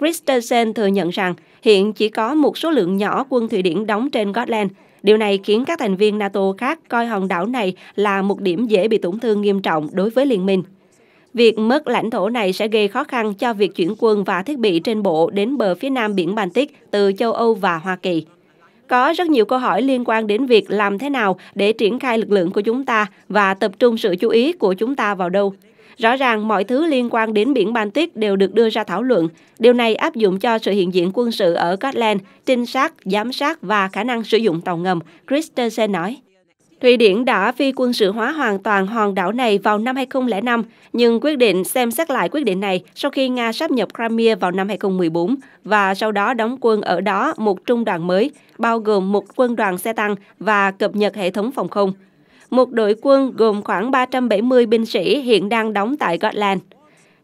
Christensen thừa nhận rằng hiện chỉ có một số lượng nhỏ quân Thụy Điển đóng trên Gotland. Điều này khiến các thành viên NATO khác coi hòn đảo này là một điểm dễ bị tổn thương nghiêm trọng đối với liên minh. Việc mất lãnh thổ này sẽ gây khó khăn cho việc chuyển quân và thiết bị trên bộ đến bờ phía nam biển Baltic từ châu Âu và Hoa Kỳ. Có rất nhiều câu hỏi liên quan đến việc làm thế nào để triển khai lực lượng của chúng ta và tập trung sự chú ý của chúng ta vào đâu. Rõ ràng mọi thứ liên quan đến biển Baltic đều được đưa ra thảo luận. Điều này áp dụng cho sự hiện diện quân sự ở Scotland, trinh sát, giám sát và khả năng sử dụng tàu ngầm, Christensen nói. Thụy Điển đã phi quân sự hóa hoàn toàn hòn đảo này vào năm 2005, nhưng quyết định xem xét lại quyết định này sau khi Nga sắp nhập Crimea vào năm 2014 và sau đó đóng quân ở đó một trung đoàn mới, bao gồm một quân đoàn xe tăng và cập nhật hệ thống phòng không. Một đội quân gồm khoảng 370 binh sĩ hiện đang đóng tại Gotland.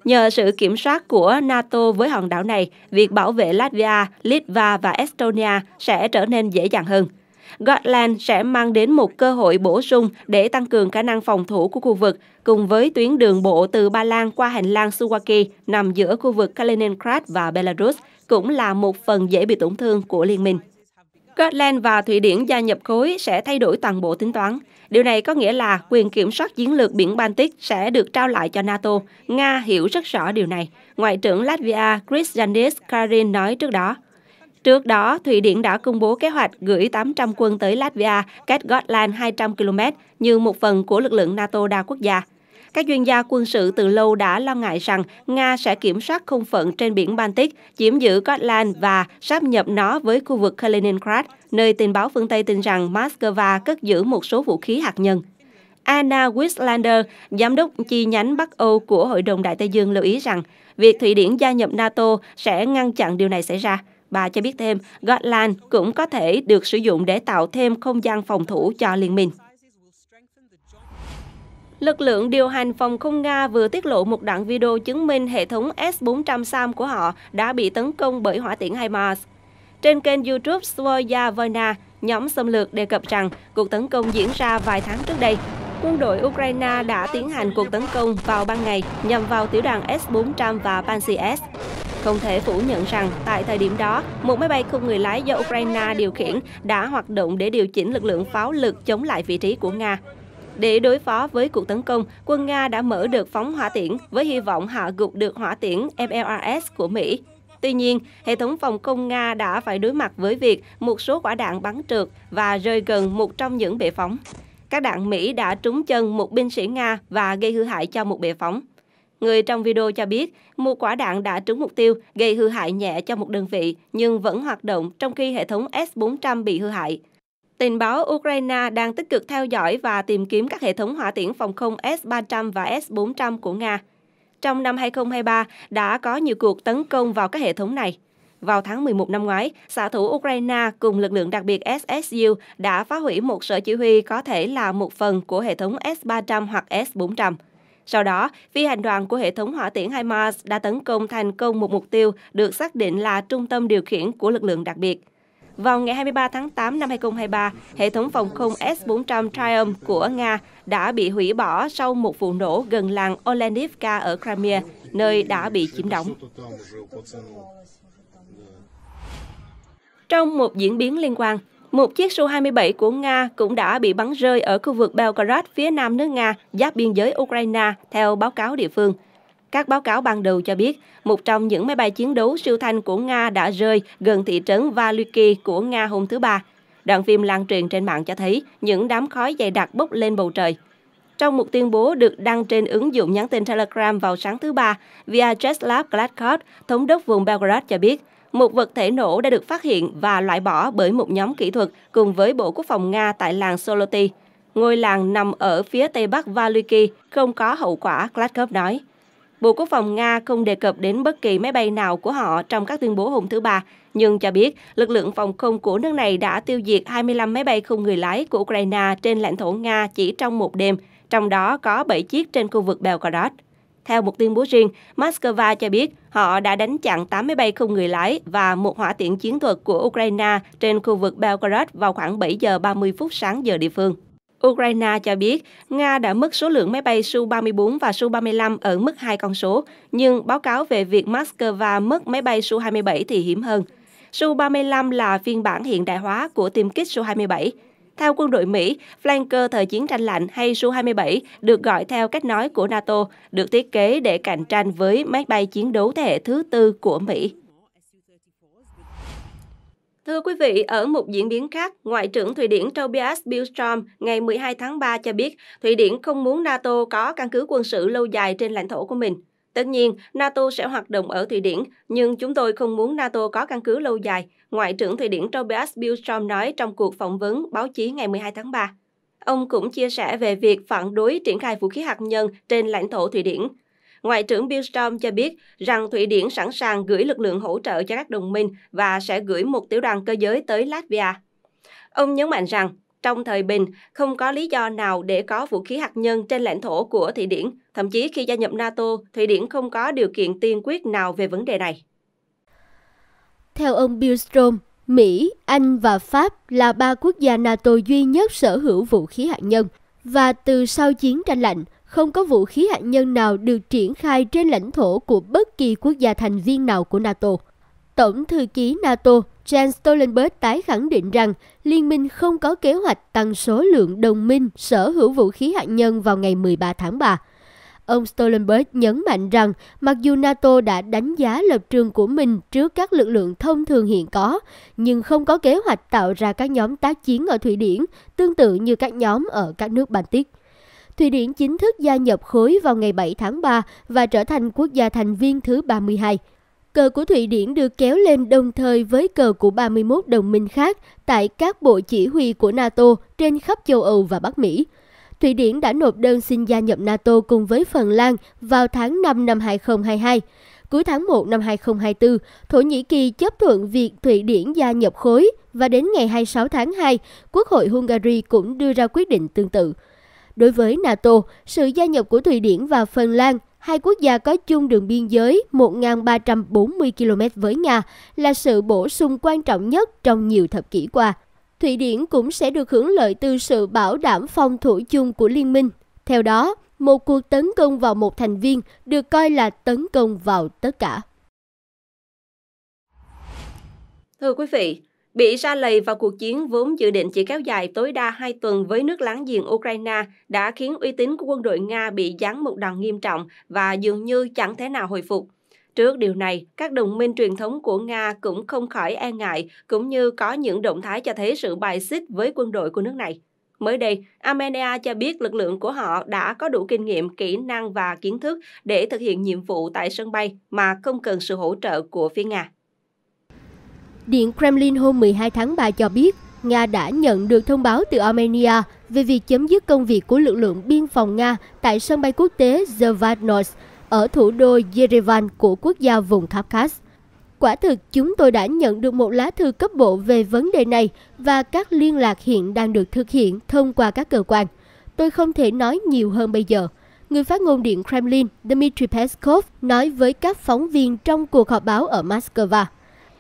Nhờ sự kiểm soát của NATO với hòn đảo này, việc bảo vệ Latvia, Litva và Estonia sẽ trở nên dễ dàng hơn. Gotland sẽ mang đến một cơ hội bổ sung để tăng cường khả năng phòng thủ của khu vực, cùng với tuyến đường bộ từ Ba Lan qua hành lang Suwaki nằm giữa khu vực Kaliningrad và Belarus, cũng là một phần dễ bị tổn thương của liên minh. Scotland và Thụy Điển gia nhập khối sẽ thay đổi toàn bộ tính toán. Điều này có nghĩa là quyền kiểm soát chiến lược biển Baltic sẽ được trao lại cho NATO. Nga hiểu rất rõ điều này. Ngoại trưởng Latvia Chris Janis Karin nói trước đó. Trước đó, Thụy Điển đã công bố kế hoạch gửi 800 quân tới Latvia, cách Gotland 200 km, như một phần của lực lượng NATO đa quốc gia. Các chuyên gia quân sự từ lâu đã lo ngại rằng Nga sẽ kiểm soát không phận trên biển Baltic, chiếm giữ Gotland và sáp nhập nó với khu vực Kaliningrad, nơi tình báo phương Tây tin rằng Moscow cất giữ một số vũ khí hạt nhân. Anna Wislander, giám đốc chi nhánh Bắc Âu của Hội đồng Đại Tây Dương lưu ý rằng, việc Thụy Điển gia nhập NATO sẽ ngăn chặn điều này xảy ra. Bà cho biết thêm, Gotland cũng có thể được sử dụng để tạo thêm không gian phòng thủ cho liên minh. Lực lượng điều hành phòng không Nga vừa tiết lộ một đoạn video chứng minh hệ thống S-400 SAM của họ đã bị tấn công bởi hỏa tiễn HIMARS. Trên kênh YouTube Svoya Vojna, nhóm xâm lược đề cập rằng cuộc tấn công diễn ra vài tháng trước đây. Quân đội Ukraine đã tiến hành cuộc tấn công vào ban ngày nhằm vào tiểu đoàn S-400 và Pantsy S. Không thể phủ nhận rằng tại thời điểm đó, một máy bay không người lái do Ukraine điều khiển đã hoạt động để điều chỉnh lực lượng pháo lực chống lại vị trí của Nga. Để đối phó với cuộc tấn công, quân Nga đã mở được phóng hỏa tiễn với hy vọng hạ gục được hỏa tiễn MLRS của Mỹ. Tuy nhiên, hệ thống phòng công Nga đã phải đối mặt với việc một số quả đạn bắn trượt và rơi gần một trong những bệ phóng. Các đạn Mỹ đã trúng chân một binh sĩ Nga và gây hư hại cho một bệ phóng. Người trong video cho biết, một quả đạn đã trúng mục tiêu, gây hư hại nhẹ cho một đơn vị, nhưng vẫn hoạt động trong khi hệ thống S-400 bị hư hại. Tình báo Ukraine đang tích cực theo dõi và tìm kiếm các hệ thống hỏa tiễn phòng không S-300 và S-400 của Nga. Trong năm 2023, đã có nhiều cuộc tấn công vào các hệ thống này. Vào tháng 11 năm ngoái, xạ thủ Ukraine cùng lực lượng đặc biệt SSU đã phá hủy một sở chỉ huy có thể là một phần của hệ thống S-300 hoặc S-400. Sau đó, phi hành đoàn của hệ thống hỏa tiễn HIMARS đã tấn công thành công một mục tiêu được xác định là trung tâm điều khiển của lực lượng đặc biệt. Vào ngày 23 tháng 8 năm 2023, hệ thống phòng không S-400 Triumph của Nga đã bị hủy bỏ sau một vụ nổ gần làng Olenivka ở Crimea, nơi đã bị chiếm đóng. Trong một diễn biến liên quan, một chiếc Su-27 của Nga cũng đã bị bắn rơi ở khu vực Belgorod phía nam nước Nga, giáp biên giới Ukraine, theo báo cáo địa phương. Các báo cáo ban đầu cho biết, một trong những máy bay chiến đấu siêu thanh của Nga đã rơi gần thị trấn Valyky của Nga hôm thứ Ba. Đoạn phim lan truyền trên mạng cho thấy những đám khói dày đặc bốc lên bầu trời. Trong một tuyên bố được đăng trên ứng dụng nhắn tin Telegram vào sáng thứ Ba, Vyacheslav Gladkov, thống đốc vùng Belgorod cho biết – một vật thể nổ đã được phát hiện và loại bỏ bởi một nhóm kỹ thuật cùng với Bộ Quốc phòng Nga tại làng Soloti. Ngôi làng nằm ở phía tây bắc Valyky, không có hậu quả, Gladkov nói. Bộ Quốc phòng Nga không đề cập đến bất kỳ máy bay nào của họ trong các tuyên bố hôm thứ Ba, nhưng cho biết lực lượng phòng không của nước này đã tiêu diệt 25 máy bay không người lái của Ukraine trên lãnh thổ Nga chỉ trong một đêm, trong đó có 7 chiếc trên khu vực Belgorod. Theo một tuyên bố riêng, Moscow cho biết họ đã đánh chặn 80 bay không người lái và một hỏa tiễn chiến thuật của Ukraine trên khu vực Belgorod vào khoảng 7 giờ 30 phút sáng giờ địa phương. Ukraine cho biết Nga đã mất số lượng máy bay Su-34 và Su-35 ở mức hai con số, nhưng báo cáo về việc Moscow mất máy bay Su-27 thì hiếm hơn. Su-35 là phiên bản hiện đại hóa của tiêm kích Su-27. Theo quân đội Mỹ, flanker thời chiến tranh lạnh hay Su-27 được gọi theo cách nói của NATO, được thiết kế để cạnh tranh với máy bay chiến đấu thế hệ thứ tư của Mỹ. Thưa quý vị, ở một diễn biến khác, Ngoại trưởng Thụy Điển Tobias Billström ngày 12 tháng 3 cho biết Thụy Điển không muốn NATO có căn cứ quân sự lâu dài trên lãnh thổ của mình. Tất nhiên, NATO sẽ hoạt động ở Thụy Điển, nhưng chúng tôi không muốn NATO có căn cứ lâu dài, Ngoại trưởng Thụy Điển Tobias Billstrom nói trong cuộc phỏng vấn báo chí ngày 12 tháng 3. Ông cũng chia sẻ về việc phản đối triển khai vũ khí hạt nhân trên lãnh thổ Thụy Điển. Ngoại trưởng Billstrom cho biết rằng Thụy Điển sẵn sàng gửi lực lượng hỗ trợ cho các đồng minh và sẽ gửi một tiểu đoàn cơ giới tới Latvia. Ông nhấn mạnh rằng trong thời bình, không có lý do nào để có vũ khí hạt nhân trên lãnh thổ của Thụy Điển. Thậm chí khi gia nhập NATO, Thụy Điển không có điều kiện tiên quyết nào về vấn đề này. Theo ông Billstrom, Mỹ, Anh và Pháp là ba quốc gia NATO duy nhất sở hữu vũ khí hạt nhân. Và từ sau chiến tranh lạnh, không có vũ khí hạt nhân nào được triển khai trên lãnh thổ của bất kỳ quốc gia thành viên nào của NATO. Tổng thư ký NATO Jens Stoltenberg tái khẳng định rằng liên minh không có kế hoạch tăng số lượng đồng minh sở hữu vũ khí hạt nhân vào ngày 13 tháng 3. Ông Stoltenberg nhấn mạnh rằng mặc dù NATO đã đánh giá lập trường của mình trước các lực lượng thông thường hiện có, nhưng không có kế hoạch tạo ra các nhóm tác chiến ở Thụy Điển, tương tự như các nhóm ở các nước Baltic. Thụy Điển chính thức gia nhập khối vào ngày 7 tháng 3 và trở thành quốc gia thành viên thứ 32. Cờ của Thụy Điển được kéo lên đồng thời với cờ của 31 đồng minh khác tại các bộ chỉ huy của NATO trên khắp châu Âu và Bắc Mỹ. Thụy Điển đã nộp đơn xin gia nhập NATO cùng với Phần Lan vào tháng 5 năm 2022. Cuối tháng 1 năm 2024, Thổ Nhĩ Kỳ chấp thuận việc Thụy Điển gia nhập khối và đến ngày 26 tháng 2, Quốc hội Hungary cũng đưa ra quyết định tương tự. Đối với NATO, sự gia nhập của Thụy Điển và Phần Lan hai quốc gia có chung đường biên giới 1.340 km với Nga là sự bổ sung quan trọng nhất trong nhiều thập kỷ qua. Thụy Điển cũng sẽ được hưởng lợi từ sự bảo đảm phòng thủ chung của liên minh. Theo đó, một cuộc tấn công vào một thành viên được coi là tấn công vào tất cả. Thưa quý vị, Bị ra lầy vào cuộc chiến vốn dự định chỉ kéo dài tối đa 2 tuần với nước láng giềng Ukraine đã khiến uy tín của quân đội Nga bị giáng một đòn nghiêm trọng và dường như chẳng thể nào hồi phục. Trước điều này, các đồng minh truyền thống của Nga cũng không khỏi e ngại, cũng như có những động thái cho thấy sự bài xích với quân đội của nước này. Mới đây, Armenia cho biết lực lượng của họ đã có đủ kinh nghiệm, kỹ năng và kiến thức để thực hiện nhiệm vụ tại sân bay mà không cần sự hỗ trợ của phía Nga. Điện Kremlin hôm 12 tháng 3 cho biết Nga đã nhận được thông báo từ Armenia về việc chấm dứt công việc của lực lượng biên phòng Nga tại sân bay quốc tế Zvartnots ở thủ đô Yerevan của quốc gia vùng Kavkaz. Quả thực, chúng tôi đã nhận được một lá thư cấp bộ về vấn đề này và các liên lạc hiện đang được thực hiện thông qua các cơ quan. Tôi không thể nói nhiều hơn bây giờ. Người phát ngôn Điện Kremlin Dmitry Peskov nói với các phóng viên trong cuộc họp báo ở Moscow.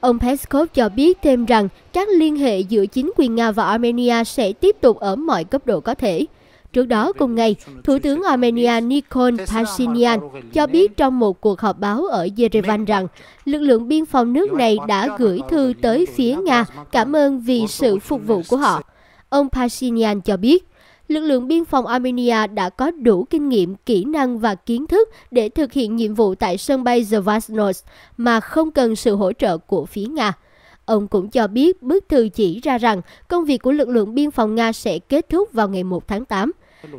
Ông Peskov cho biết thêm rằng các liên hệ giữa chính quyền Nga và Armenia sẽ tiếp tục ở mọi cấp độ có thể. Trước đó cùng ngày, Thủ tướng Armenia Nikol Pashinyan cho biết trong một cuộc họp báo ở Yerevan rằng lực lượng biên phòng nước này đã gửi thư tới phía Nga cảm ơn vì sự phục vụ của họ. Ông Pashinyan cho biết, lực lượng biên phòng Armenia đã có đủ kinh nghiệm, kỹ năng và kiến thức để thực hiện nhiệm vụ tại sân bay Zvasnos mà không cần sự hỗ trợ của phía Nga. Ông cũng cho biết bức thư chỉ ra rằng công việc của lực lượng biên phòng Nga sẽ kết thúc vào ngày 1 tháng 8.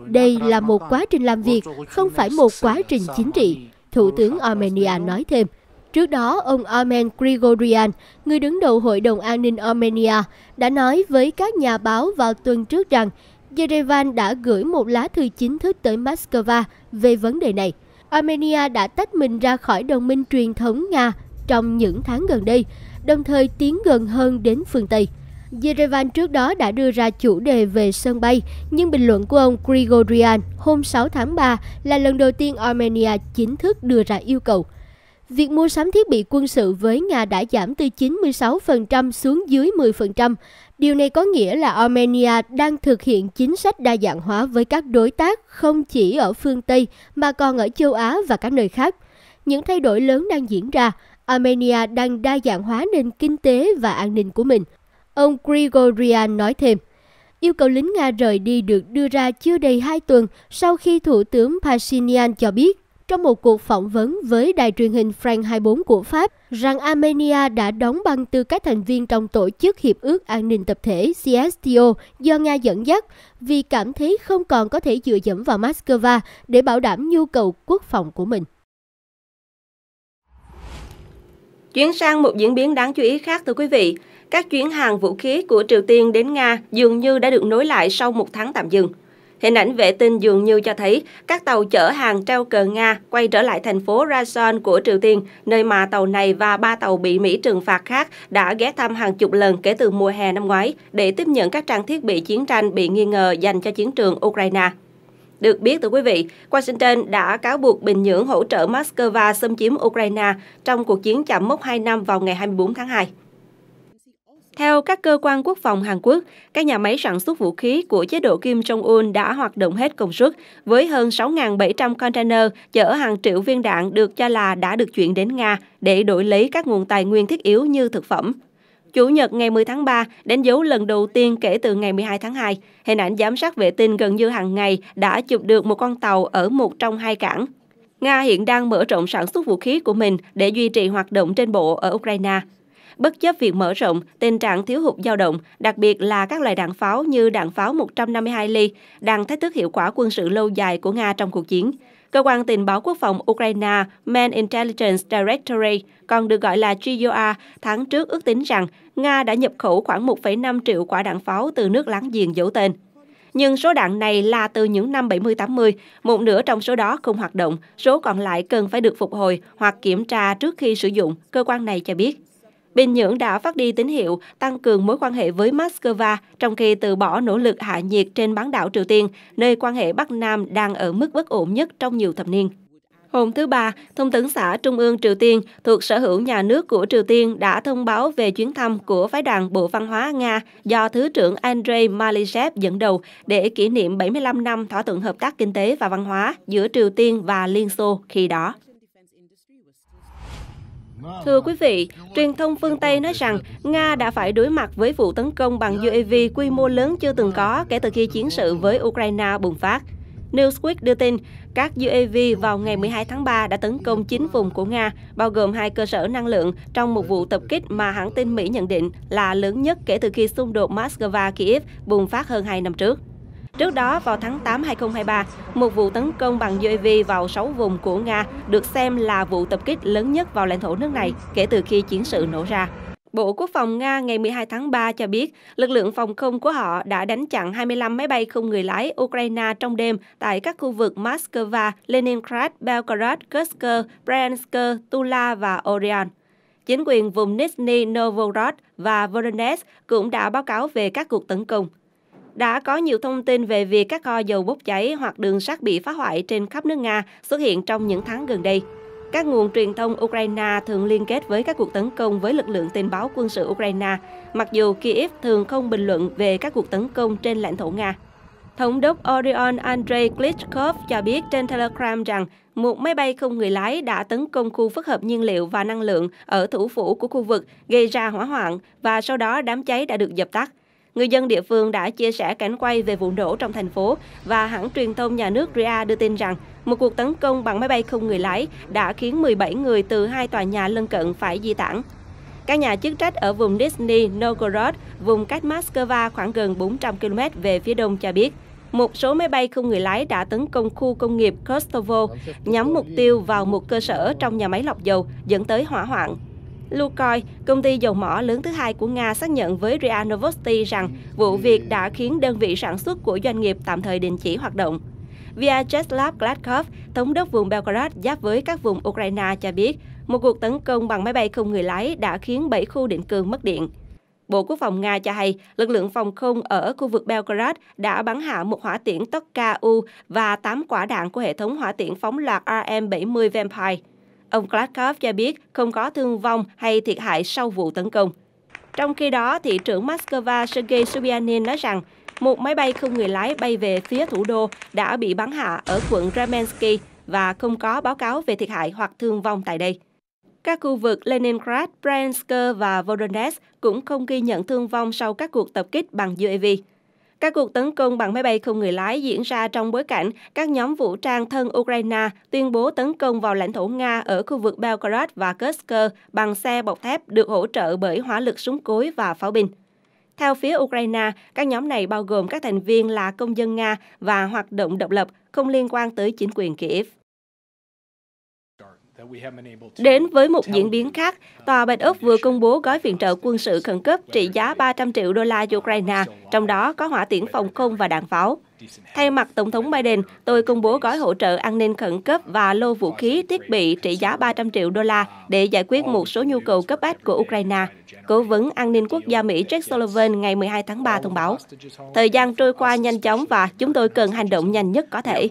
Đây là một quá trình làm việc, không phải một quá trình chính trị, Thủ tướng Armenia nói thêm. Trước đó, ông Armen Grigorian, người đứng đầu Hội đồng An ninh Armenia, đã nói với các nhà báo vào tuần trước rằng Yerevan đã gửi một lá thư chính thức tới Moscow về vấn đề này. Armenia đã tách mình ra khỏi đồng minh truyền thống Nga trong những tháng gần đây, đồng thời tiến gần hơn đến phương Tây. Yerevan trước đó đã đưa ra chủ đề về sân bay, nhưng bình luận của ông Grigorian hôm 6 tháng 3 là lần đầu tiên Armenia chính thức đưa ra yêu cầu. Việc mua sắm thiết bị quân sự với Nga đã giảm từ 96% xuống dưới 10%. Điều này có nghĩa là Armenia đang thực hiện chính sách đa dạng hóa với các đối tác không chỉ ở phương Tây mà còn ở châu Á và các nơi khác. Những thay đổi lớn đang diễn ra, Armenia đang đa dạng hóa nền kinh tế và an ninh của mình. Ông Grigorian nói thêm, yêu cầu lính Nga rời đi được đưa ra chưa đầy 2 tuần sau khi Thủ tướng Pashinyan cho biết trong một cuộc phỏng vấn với đài truyền hình France 24 của Pháp, rằng Armenia đã đóng băng tư cách thành viên trong Tổ chức Hiệp ước An ninh Tập thể CSTO do Nga dẫn dắt vì cảm thấy không còn có thể dựa dẫm vào Moscow để bảo đảm nhu cầu quốc phòng của mình. Chuyển sang một diễn biến đáng chú ý khác thưa quý vị, các chuyến hàng vũ khí của Triều Tiên đến Nga dường như đã được nối lại sau một tháng tạm dừng. Hình ảnh vệ tinh dường như cho thấy các tàu chở hàng treo cờ Nga quay trở lại thành phố Rason của Triều Tiên, nơi mà tàu này và ba tàu bị Mỹ trừng phạt khác đã ghé thăm hàng chục lần kể từ mùa hè năm ngoái để tiếp nhận các trang thiết bị chiến tranh bị nghi ngờ dành cho chiến trường Ukraine. Được biết thưa quý vị, Washington đã cáo buộc Bình Nhưỡng hỗ trợ Moscow xâm chiếm Ukraine trong cuộc chiến chạm mốc 2 năm vào ngày 24 tháng 2. Theo các cơ quan quốc phòng Hàn Quốc, các nhà máy sản xuất vũ khí của chế độ Kim Jong-un đã hoạt động hết công suất, với hơn 6.700 container chở hàng triệu viên đạn được cho là đã được chuyển đến Nga để đổi lấy các nguồn tài nguyên thiết yếu như thực phẩm. Chủ nhật ngày 10 tháng 3 đánh dấu lần đầu tiên kể từ ngày 12 tháng 2. Hình ảnh giám sát vệ tinh gần như hàng ngày đã chụp được một con tàu ở một trong hai cảng. Nga hiện đang mở rộng sản xuất vũ khí của mình để duy trì hoạt động trên bộ ở Ukraine. Bất chấp việc mở rộng, tình trạng thiếu hụt dao động, đặc biệt là các loại đạn pháo như đạn pháo 152 ly, đang thách thức hiệu quả quân sự lâu dài của Nga trong cuộc chiến. Cơ quan tình báo quốc phòng Ukraine Man Intelligence Directorate, còn được gọi là GUR, tháng trước ước tính rằng Nga đã nhập khẩu khoảng 1,5 triệu quả đạn pháo từ nước láng giềng giấu tên. Nhưng số đạn này là từ những năm 70-80, một nửa trong số đó không hoạt động, số còn lại cần phải được phục hồi hoặc kiểm tra trước khi sử dụng, cơ quan này cho biết. Bình Nhưỡng đã phát đi tín hiệu tăng cường mối quan hệ với Moscow trong khi từ bỏ nỗ lực hạ nhiệt trên bán đảo Triều Tiên, nơi quan hệ Bắc Nam đang ở mức bất ổn nhất trong nhiều thập niên. Hôm thứ Ba, Thông tấn xã Trung ương Triều Tiên thuộc sở hữu nhà nước của Triều Tiên đã thông báo về chuyến thăm của phái đoàn Bộ Văn hóa Nga do Thứ trưởng Andrei Malyshev dẫn đầu để kỷ niệm 75 năm thỏa thuận hợp tác kinh tế và văn hóa giữa Triều Tiên và Liên Xô khi đó. Thưa quý vị, truyền thông phương Tây nói rằng Nga đã phải đối mặt với vụ tấn công bằng UAV quy mô lớn chưa từng có kể từ khi chiến sự với Ukraine bùng phát. Newsweek đưa tin, các UAV vào ngày 12 tháng 3 đã tấn công 9 vùng của Nga, bao gồm hai cơ sở năng lượng trong một vụ tập kích mà hãng tin Mỹ nhận định là lớn nhất kể từ khi xung đột Moscow-Kiev bùng phát hơn 2 năm trước. Trước đó, vào tháng 8 2023, một vụ tấn công bằng UAV vào 6 vùng của Nga được xem là vụ tập kích lớn nhất vào lãnh thổ nước này kể từ khi chiến sự nổ ra. Bộ Quốc phòng Nga ngày 12 tháng 3 cho biết, lực lượng phòng không của họ đã đánh chặn 25 máy bay không người lái Ukraine trong đêm tại các khu vực Moscow, Leningrad, Belgorod, Kursk, Bryansk, Tula và Orion. Chính quyền vùng Nizhny Novgorod và Voronezh cũng đã báo cáo về các cuộc tấn công đã có nhiều thông tin về việc các kho dầu bốc cháy hoặc đường sắt bị phá hoại trên khắp nước Nga xuất hiện trong những tháng gần đây. Các nguồn truyền thông Ukraine thường liên kết với các cuộc tấn công với lực lượng tình báo quân sự Ukraine, mặc dù Kiev thường không bình luận về các cuộc tấn công trên lãnh thổ Nga. Thống đốc Orion Andrei Klitschkov cho biết trên Telegram rằng một máy bay không người lái đã tấn công khu phức hợp nhiên liệu và năng lượng ở thủ phủ của khu vực, gây ra hỏa hoạn và sau đó đám cháy đã được dập tắt. Người dân địa phương đã chia sẻ cảnh quay về vụ nổ trong thành phố và hãng truyền thông nhà nước RIA đưa tin rằng một cuộc tấn công bằng máy bay không người lái đã khiến 17 người từ hai tòa nhà lân cận phải di tản. Các nhà chức trách ở vùng Disney Novgorod, vùng cách Moscow khoảng gần 400 km về phía đông cho biết, một số máy bay không người lái đã tấn công khu công nghiệp Kostovo, nhắm mục tiêu vào một cơ sở trong nhà máy lọc dầu, dẫn tới hỏa hoạn. Lukoil, công ty dầu mỏ lớn thứ hai của Nga xác nhận với RIA Novosti rằng vụ việc đã khiến đơn vị sản xuất của doanh nghiệp tạm thời đình chỉ hoạt động. Vyacheslav Gladkov, thống đốc vùng Belgorod giáp với các vùng Ukraine cho biết, một cuộc tấn công bằng máy bay không người lái đã khiến 7 khu định cư mất điện. Bộ Quốc phòng Nga cho hay, lực lượng phòng không ở khu vực Belgorod đã bắn hạ một hỏa tiễn Tokka-U và 8 quả đạn của hệ thống hỏa tiễn phóng loạt RM-70 Vampire. Ông Klarkov cho biết không có thương vong hay thiệt hại sau vụ tấn công. Trong khi đó, thị trưởng Moscow Sergei Sobyanin nói rằng một máy bay không người lái bay về phía thủ đô đã bị bắn hạ ở quận Ramensky và không có báo cáo về thiệt hại hoặc thương vong tại đây. Các khu vực Leningrad, Bransk và Voronezh cũng không ghi nhận thương vong sau các cuộc tập kích bằng UAV. Các cuộc tấn công bằng máy bay không người lái diễn ra trong bối cảnh các nhóm vũ trang thân Ukraine tuyên bố tấn công vào lãnh thổ Nga ở khu vực Belgorod và Kursk bằng xe bọc thép được hỗ trợ bởi hỏa lực súng cối và pháo binh. Theo phía Ukraine, các nhóm này bao gồm các thành viên là công dân Nga và hoạt động độc lập, không liên quan tới chính quyền Kiev. Đến với một diễn biến khác, Tòa Bạch Ốc vừa công bố gói viện trợ quân sự khẩn cấp trị giá 300 triệu đô la cho Ukraine, trong đó có hỏa tiễn phòng không và đạn pháo. Thay mặt Tổng thống Biden, tôi công bố gói hỗ trợ an ninh khẩn cấp và lô vũ khí thiết bị trị giá 300 triệu đô la để giải quyết một số nhu cầu cấp bách của Ukraine, Cố vấn an ninh quốc gia Mỹ Jack Sullivan ngày 12 tháng 3 thông báo. Thời gian trôi qua nhanh chóng và chúng tôi cần hành động nhanh nhất có thể.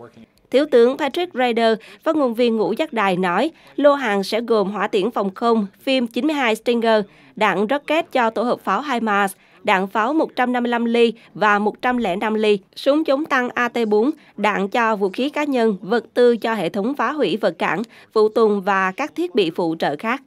Thiếu tướng Patrick Ryder, phát ngôn viên ngũ giác đài nói, lô hàng sẽ gồm hỏa tiễn phòng không, phim 92 Stinger, đạn rocket cho tổ hợp pháo HIMARS, đạn pháo 155 ly và 105 ly, súng chống tăng AT-4, đạn cho vũ khí cá nhân, vật tư cho hệ thống phá hủy vật cản, phụ tùng và các thiết bị phụ trợ khác.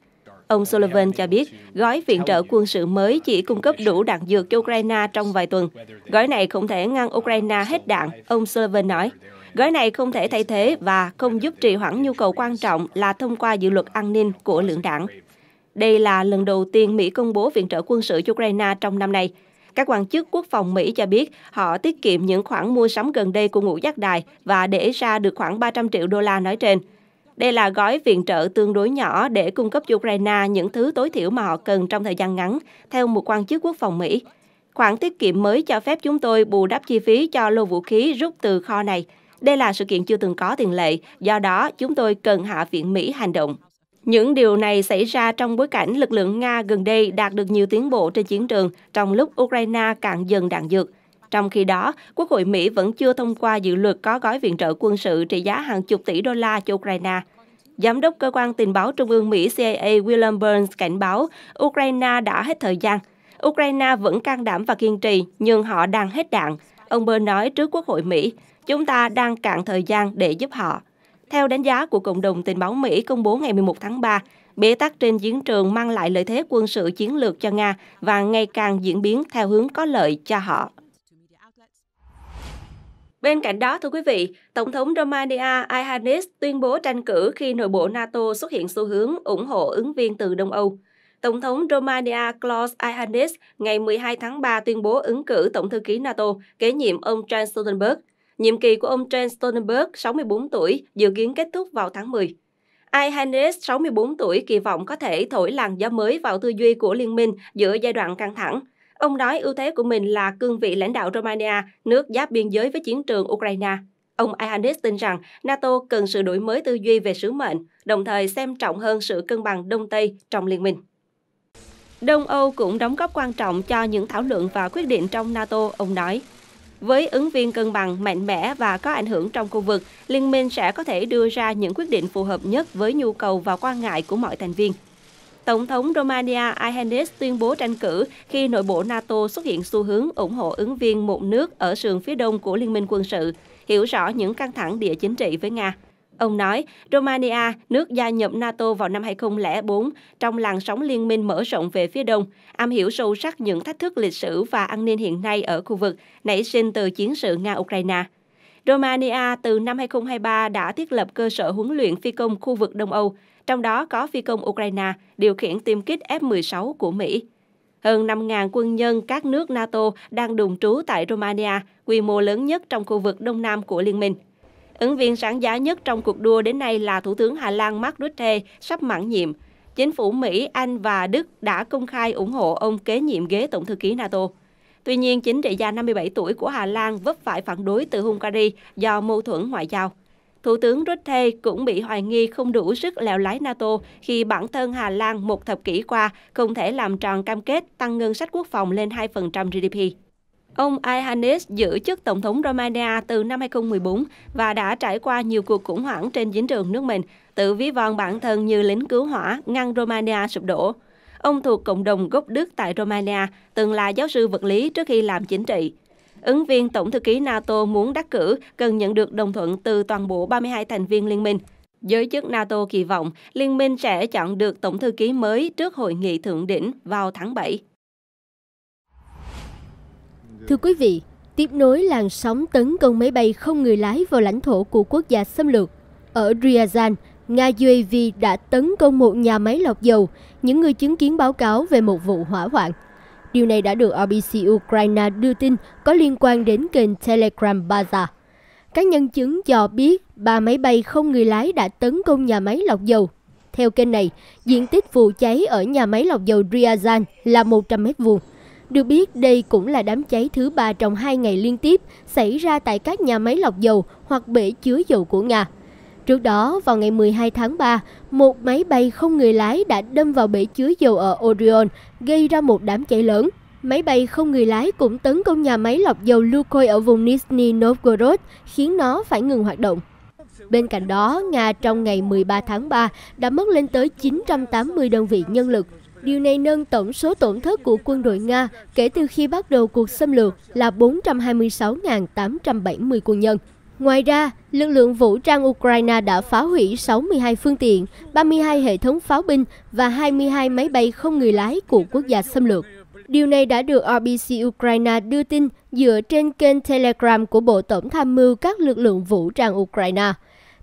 Ông Sullivan cho biết, gói viện trợ quân sự mới chỉ cung cấp đủ đạn dược cho Ukraine trong vài tuần. Gói này không thể ngăn Ukraine hết đạn, ông Sullivan nói. Gói này không thể thay thế và không giúp trì hoãn nhu cầu quan trọng là thông qua dự luật an ninh của lượng đảng. Đây là lần đầu tiên Mỹ công bố viện trợ quân sự cho Ukraine trong năm nay. Các quan chức quốc phòng Mỹ cho biết họ tiết kiệm những khoản mua sắm gần đây của ngũ giác đài và để ra được khoảng 300 triệu đô la nói trên. Đây là gói viện trợ tương đối nhỏ để cung cấp cho Ukraine những thứ tối thiểu mà họ cần trong thời gian ngắn, theo một quan chức quốc phòng Mỹ. Khoản tiết kiệm mới cho phép chúng tôi bù đắp chi phí cho lô vũ khí rút từ kho này, đây là sự kiện chưa từng có tiền lệ, do đó chúng tôi cần Hạ viện Mỹ hành động. Những điều này xảy ra trong bối cảnh lực lượng Nga gần đây đạt được nhiều tiến bộ trên chiến trường trong lúc Ukraine cạn dần đạn dược. Trong khi đó, Quốc hội Mỹ vẫn chưa thông qua dự luật có gói viện trợ quân sự trị giá hàng chục tỷ đô la cho Ukraine. Giám đốc Cơ quan Tình báo Trung ương Mỹ CIA William Burns cảnh báo Ukraine đã hết thời gian. Ukraine vẫn can đảm và kiên trì, nhưng họ đang hết đạn, ông Burns nói trước Quốc hội Mỹ. Chúng ta đang cạn thời gian để giúp họ. Theo đánh giá của cộng đồng tình báo Mỹ công bố ngày 11 tháng 3, bế tắc trên chiến trường mang lại lợi thế quân sự chiến lược cho Nga và ngày càng diễn biến theo hướng có lợi cho họ. Bên cạnh đó, thưa quý vị, Tổng thống Romania Iohannis tuyên bố tranh cử khi nội bộ NATO xuất hiện xu hướng ủng hộ ứng viên từ Đông Âu. Tổng thống Romania Klaus Iohannis ngày 12 tháng 3 tuyên bố ứng cử Tổng thư ký NATO kế nhiệm ông Jens Stoltenberg. Nhiệm kỳ của ông Jens Stoltenberg, 64 tuổi, dự kiến kết thúc vào tháng 10. Ai Hines, 64 tuổi, kỳ vọng có thể thổi làn gió mới vào tư duy của liên minh giữa giai đoạn căng thẳng. Ông nói ưu thế của mình là cương vị lãnh đạo Romania, nước giáp biên giới với chiến trường Ukraine. Ông Iohannis tin rằng NATO cần sự đổi mới tư duy về sứ mệnh, đồng thời xem trọng hơn sự cân bằng Đông-Tây trong liên minh. Đông Âu cũng đóng góp quan trọng cho những thảo luận và quyết định trong NATO, ông nói. Với ứng viên cân bằng mạnh mẽ và có ảnh hưởng trong khu vực, Liên minh sẽ có thể đưa ra những quyết định phù hợp nhất với nhu cầu và quan ngại của mọi thành viên. Tổng thống Romania Iohannis tuyên bố tranh cử khi nội bộ NATO xuất hiện xu hướng ủng hộ ứng viên một nước ở sườn phía đông của Liên minh quân sự, hiểu rõ những căng thẳng địa chính trị với Nga. Ông nói, Romania, nước gia nhập NATO vào năm 2004, trong làn sóng liên minh mở rộng về phía đông, am hiểu sâu sắc những thách thức lịch sử và an ninh hiện nay ở khu vực, nảy sinh từ chiến sự Nga-Ukraine. Romania từ năm 2023 đã thiết lập cơ sở huấn luyện phi công khu vực Đông Âu, trong đó có phi công Ukraine điều khiển tiêm kích F-16 của Mỹ. Hơn 5.000 quân nhân các nước NATO đang đồn trú tại Romania, quy mô lớn nhất trong khu vực Đông Nam của Liên minh. Ứng viên sáng giá nhất trong cuộc đua đến nay là Thủ tướng Hà Lan Mark Rutte sắp mãn nhiệm. Chính phủ Mỹ, Anh và Đức đã công khai ủng hộ ông kế nhiệm ghế Tổng thư ký NATO. Tuy nhiên, chính trị gia 57 tuổi của Hà Lan vấp phải phản đối từ Hungary do mâu thuẫn ngoại giao. Thủ tướng Rutte cũng bị hoài nghi không đủ sức lèo lái NATO khi bản thân Hà Lan một thập kỷ qua không thể làm tròn cam kết tăng ngân sách quốc phòng lên 2% GDP. Ông Iohannis giữ chức Tổng thống Romania từ năm 2014 và đã trải qua nhiều cuộc khủng hoảng trên chính trường nước mình, tự ví von bản thân như lính cứu hỏa ngăn Romania sụp đổ. Ông thuộc cộng đồng gốc Đức tại Romania, từng là giáo sư vật lý trước khi làm chính trị. Ứng viên Tổng thư ký NATO muốn đắc cử cần nhận được đồng thuận từ toàn bộ 32 thành viên liên minh. Giới chức NATO kỳ vọng liên minh sẽ chọn được Tổng thư ký mới trước hội nghị thượng đỉnh vào tháng 7. Thưa quý vị, tiếp nối làn sóng tấn công máy bay không người lái vào lãnh thổ của quốc gia xâm lược. Ở Ryazan, Nga UAV đã tấn công một nhà máy lọc dầu, những người chứng kiến báo cáo về một vụ hỏa hoạn. Điều này đã được RBC Ukraine đưa tin có liên quan đến kênh Telegram Baza. Các nhân chứng cho biết ba máy bay không người lái đã tấn công nhà máy lọc dầu. Theo kênh này, diện tích vụ cháy ở nhà máy lọc dầu Ryazan là 100 mét vuông được biết, đây cũng là đám cháy thứ ba trong hai ngày liên tiếp xảy ra tại các nhà máy lọc dầu hoặc bể chứa dầu của Nga. Trước đó, vào ngày 12 tháng 3, một máy bay không người lái đã đâm vào bể chứa dầu ở Orion, gây ra một đám cháy lớn. Máy bay không người lái cũng tấn công nhà máy lọc dầu Lukoil ở vùng Nizhny Novgorod, khiến nó phải ngừng hoạt động. Bên cạnh đó, Nga trong ngày 13 tháng 3 đã mất lên tới 980 đơn vị nhân lực Điều này nâng tổng số tổn thất của quân đội Nga kể từ khi bắt đầu cuộc xâm lược là 426.870 quân nhân. Ngoài ra, lực lượng vũ trang Ukraine đã phá hủy 62 phương tiện, 32 hệ thống pháo binh và 22 máy bay không người lái của quốc gia xâm lược. Điều này đã được RBC Ukraine đưa tin dựa trên kênh Telegram của Bộ Tổng tham mưu các lực lượng vũ trang Ukraine.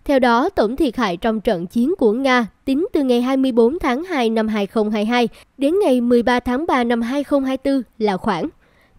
Theo đó, tổng thiệt hại trong trận chiến của Nga tính từ ngày 24 tháng 2 năm 2022 đến ngày 13 tháng 3 năm 2024 là khoảng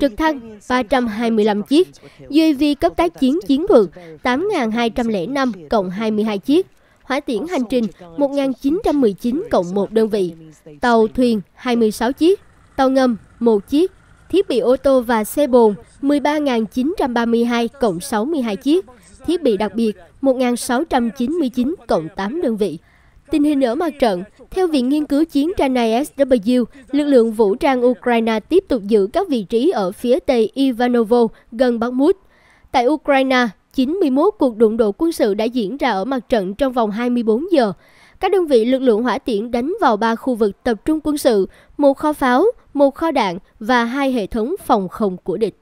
trực thăng 325 chiếc, UAV cấp tác chiến chiến thuật 8.205 cộng 22 chiếc, hỏa tiễn hành trình 1.919 cộng 1 đơn vị, tàu thuyền 26 chiếc, tàu ngầm 1 chiếc, thiết bị ô tô và xe bồn 13.932 cộng 62 chiếc, thiết bị đặc biệt 1.699 cộng 8 đơn vị. Tình hình ở mặt trận, theo Viện Nghiên cứu Chiến tranh ISW, lực lượng vũ trang Ukraine tiếp tục giữ các vị trí ở phía tây Ivanovo, gần Bakhmut. Tại Ukraine, 91 cuộc đụng độ quân sự đã diễn ra ở mặt trận trong vòng 24 giờ. Các đơn vị lực lượng hỏa tiễn đánh vào ba khu vực tập trung quân sự, một kho pháo, một kho đạn và hai hệ thống phòng không của địch.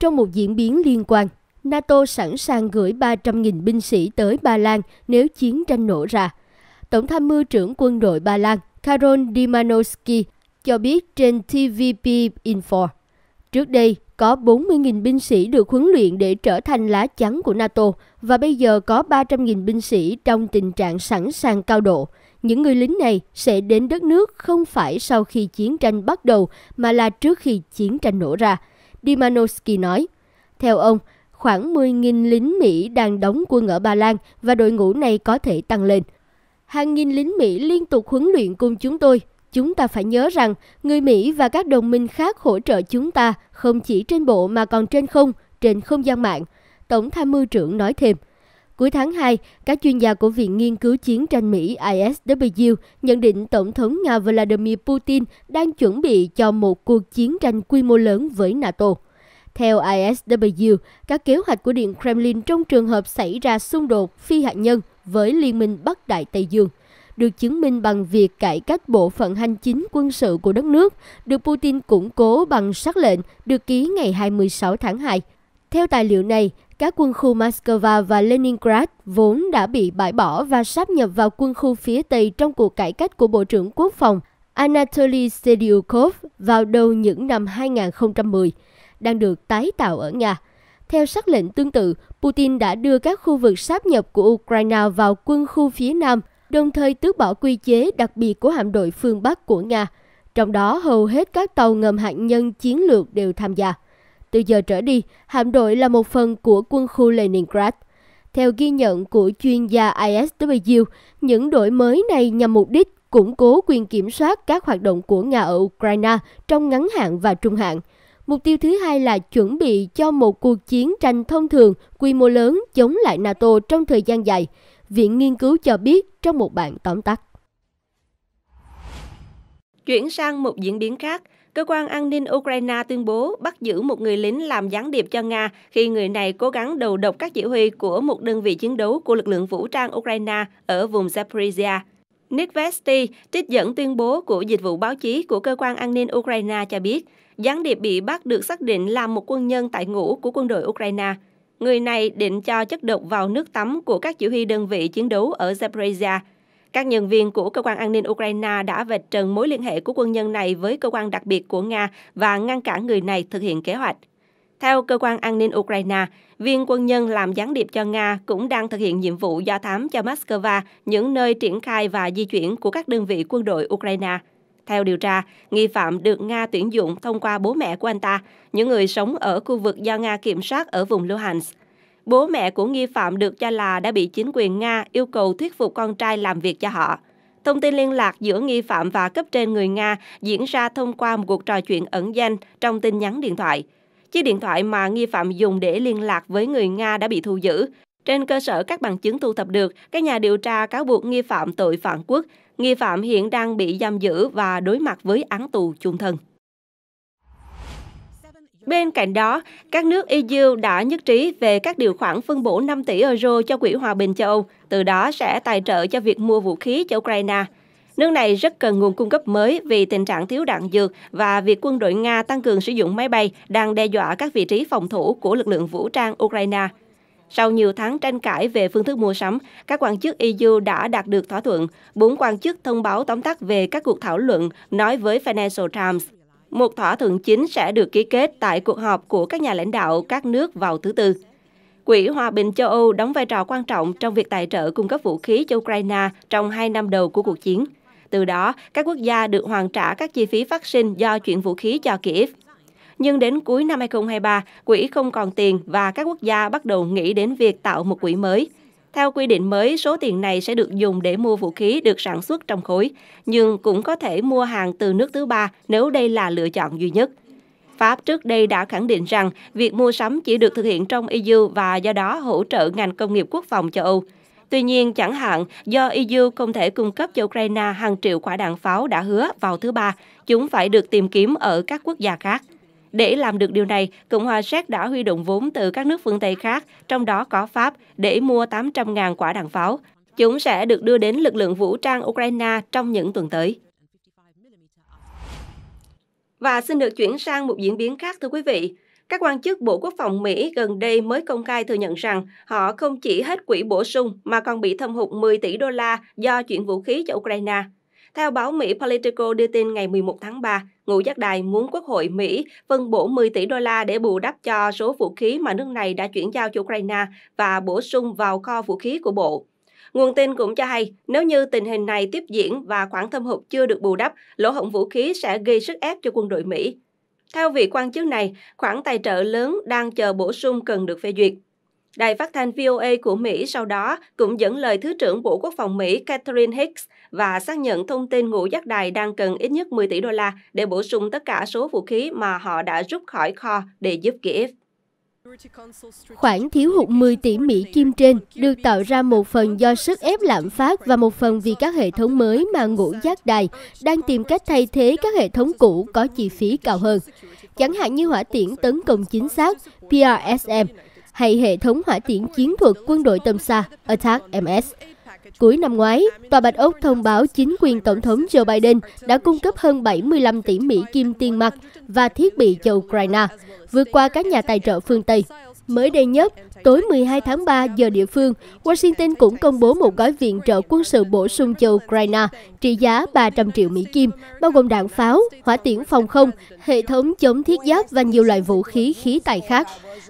Trong một diễn biến liên quan, NATO sẵn sàng gửi 300.000 binh sĩ tới Ba Lan nếu chiến tranh nổ ra. Tổng tham mưu trưởng quân đội Ba Lan Karol Dimanowski cho biết trên TVP Info. Trước đây, có 40.000 binh sĩ được huấn luyện để trở thành lá chắn của NATO và bây giờ có 300.000 binh sĩ trong tình trạng sẵn sàng cao độ. Những người lính này sẽ đến đất nước không phải sau khi chiến tranh bắt đầu mà là trước khi chiến tranh nổ ra, Dimanowski nói. Theo ông, khoảng 10.000 lính Mỹ đang đóng quân ở Ba Lan và đội ngũ này có thể tăng lên. Hàng nghìn lính Mỹ liên tục huấn luyện cùng chúng tôi. Chúng ta phải nhớ rằng người Mỹ và các đồng minh khác hỗ trợ chúng ta không chỉ trên bộ mà còn trên không, trên không gian mạng. Tổng tham mưu trưởng nói thêm. Cuối tháng 2, các chuyên gia của Viện Nghiên cứu Chiến tranh Mỹ ISW nhận định Tổng thống Nga Vladimir Putin đang chuẩn bị cho một cuộc chiến tranh quy mô lớn với NATO. Theo ISW, các kế hoạch của Điện Kremlin trong trường hợp xảy ra xung đột phi hạt nhân với Liên minh Bắc Đại Tây Dương được chứng minh bằng việc cải cách bộ phận hành chính quân sự của đất nước, được Putin củng cố bằng sắc lệnh được ký ngày 26 tháng 2. Theo tài liệu này, các quân khu Moscow và Leningrad vốn đã bị bãi bỏ và sáp nhập vào quân khu phía Tây trong cuộc cải cách của Bộ trưởng Quốc phòng Anatoly Sedyukov vào đầu những năm 2010 đang được tái tạo ở Nga. Theo sắc lệnh tương tự, Putin đã đưa các khu vực sáp nhập của Ukraine vào quân khu phía Nam, đồng thời tước bỏ quy chế đặc biệt của hạm đội phương Bắc của Nga. Trong đó, hầu hết các tàu ngầm hạt nhân chiến lược đều tham gia. Từ giờ trở đi, hạm đội là một phần của quân khu Leningrad. Theo ghi nhận của chuyên gia ISW, những đổi mới này nhằm mục đích củng cố quyền kiểm soát các hoạt động của Nga ở Ukraine trong ngắn hạn và trung hạn – Mục tiêu thứ hai là chuẩn bị cho một cuộc chiến tranh thông thường quy mô lớn chống lại NATO trong thời gian dài, Viện Nghiên cứu cho biết trong một bản tóm tắt. Chuyển sang một diễn biến khác, cơ quan an ninh Ukraine tuyên bố bắt giữ một người lính làm gián điệp cho Nga khi người này cố gắng đầu độc các chỉ huy của một đơn vị chiến đấu của lực lượng vũ trang Ukraine ở vùng Zaporizhia. Nick Vesti, trích dẫn tuyên bố của dịch vụ báo chí của cơ quan an ninh Ukraine cho biết, Gián điệp bị bắt được xác định là một quân nhân tại ngũ của quân đội Ukraine. Người này định cho chất độc vào nước tắm của các chỉ huy đơn vị chiến đấu ở Zaporizhia. Các nhân viên của cơ quan an ninh Ukraine đã vạch trần mối liên hệ của quân nhân này với cơ quan đặc biệt của Nga và ngăn cản người này thực hiện kế hoạch. Theo cơ quan an ninh Ukraine, viên quân nhân làm gián điệp cho Nga cũng đang thực hiện nhiệm vụ do thám cho Moscow những nơi triển khai và di chuyển của các đơn vị quân đội Ukraine. Theo điều tra, nghi phạm được Nga tuyển dụng thông qua bố mẹ của anh ta, những người sống ở khu vực do Nga kiểm soát ở vùng Luhansk. Bố mẹ của nghi phạm được cho là đã bị chính quyền Nga yêu cầu thuyết phục con trai làm việc cho họ. Thông tin liên lạc giữa nghi phạm và cấp trên người Nga diễn ra thông qua một cuộc trò chuyện ẩn danh trong tin nhắn điện thoại. Chiếc điện thoại mà nghi phạm dùng để liên lạc với người Nga đã bị thu giữ. Trên cơ sở các bằng chứng thu thập được, các nhà điều tra cáo buộc nghi phạm tội phản quốc Nghi phạm hiện đang bị giam giữ và đối mặt với án tù chung thân. Bên cạnh đó, các nước EU đã nhất trí về các điều khoản phân bổ 5 tỷ euro cho Quỹ Hòa bình châu Âu, từ đó sẽ tài trợ cho việc mua vũ khí cho Ukraine. Nước này rất cần nguồn cung cấp mới vì tình trạng thiếu đạn dược và việc quân đội Nga tăng cường sử dụng máy bay đang đe dọa các vị trí phòng thủ của lực lượng vũ trang Ukraine. Sau nhiều tháng tranh cãi về phương thức mua sắm, các quan chức EU đã đạt được thỏa thuận. Bốn quan chức thông báo tóm tắt về các cuộc thảo luận nói với Financial Times. Một thỏa thuận chính sẽ được ký kết tại cuộc họp của các nhà lãnh đạo các nước vào thứ Tư. Quỹ Hòa bình châu Âu đóng vai trò quan trọng trong việc tài trợ cung cấp vũ khí cho Ukraine trong hai năm đầu của cuộc chiến. Từ đó, các quốc gia được hoàn trả các chi phí phát sinh do chuyển vũ khí cho Kiev nhưng đến cuối năm 2023, quỹ không còn tiền và các quốc gia bắt đầu nghĩ đến việc tạo một quỹ mới. Theo quy định mới, số tiền này sẽ được dùng để mua vũ khí được sản xuất trong khối, nhưng cũng có thể mua hàng từ nước thứ ba nếu đây là lựa chọn duy nhất. Pháp trước đây đã khẳng định rằng việc mua sắm chỉ được thực hiện trong EU và do đó hỗ trợ ngành công nghiệp quốc phòng châu Âu. Tuy nhiên, chẳng hạn do EU không thể cung cấp cho Ukraine hàng triệu quả đạn pháo đã hứa vào thứ ba, chúng phải được tìm kiếm ở các quốc gia khác. Để làm được điều này, Cộng hòa Séc đã huy động vốn từ các nước phương Tây khác, trong đó có Pháp, để mua 800.000 quả đạn pháo. Chúng sẽ được đưa đến lực lượng vũ trang Ukraine trong những tuần tới. Và xin được chuyển sang một diễn biến khác thưa quý vị. Các quan chức Bộ Quốc phòng Mỹ gần đây mới công khai thừa nhận rằng họ không chỉ hết quỹ bổ sung mà còn bị thâm hụt 10 tỷ đô la do chuyển vũ khí cho Ukraine. Theo báo Mỹ Politico đưa tin ngày 11 tháng 3, Ngũ Giác Đài muốn Quốc hội Mỹ phân bổ 10 tỷ đô la để bù đắp cho số vũ khí mà nước này đã chuyển giao cho Ukraine và bổ sung vào kho vũ khí của Bộ. Nguồn tin cũng cho hay, nếu như tình hình này tiếp diễn và khoản thâm hụt chưa được bù đắp, lỗ hổng vũ khí sẽ gây sức ép cho quân đội Mỹ. Theo vị quan chức này, khoản tài trợ lớn đang chờ bổ sung cần được phê duyệt. Đài phát thanh VOA của Mỹ sau đó cũng dẫn lời Thứ trưởng Bộ Quốc phòng Mỹ Catherine Hicks và xác nhận thông tin ngũ giác đài đang cần ít nhất 10 tỷ đô la để bổ sung tất cả số vũ khí mà họ đã rút khỏi kho để giúp Kiev. Khoản thiếu hụt 10 tỷ Mỹ kim trên được tạo ra một phần do sức ép lạm phát và một phần vì các hệ thống mới mà ngũ giác đài đang tìm cách thay thế các hệ thống cũ có chi phí cao hơn, chẳng hạn như hỏa tiễn tấn công chính xác PRSM hay hệ thống hỏa tiễn chiến thuật quân đội tầm xa ATAC-MS. Cuối năm ngoái, Tòa Bạch Ốc thông báo chính quyền Tổng thống Joe Biden đã cung cấp hơn 75 tỷ Mỹ kim tiền mặt và thiết bị cho Ukraine, vượt qua các nhà tài trợ phương Tây. Mới đây nhất, tối 12 tháng 3 giờ địa phương, Washington cũng công bố một gói viện trợ quân sự bổ sung cho Ukraine trị giá 300 triệu Mỹ Kim, bao gồm đạn pháo, hỏa tiễn phòng không, hệ thống chống thiết giáp và nhiều loại vũ khí khí tài khác.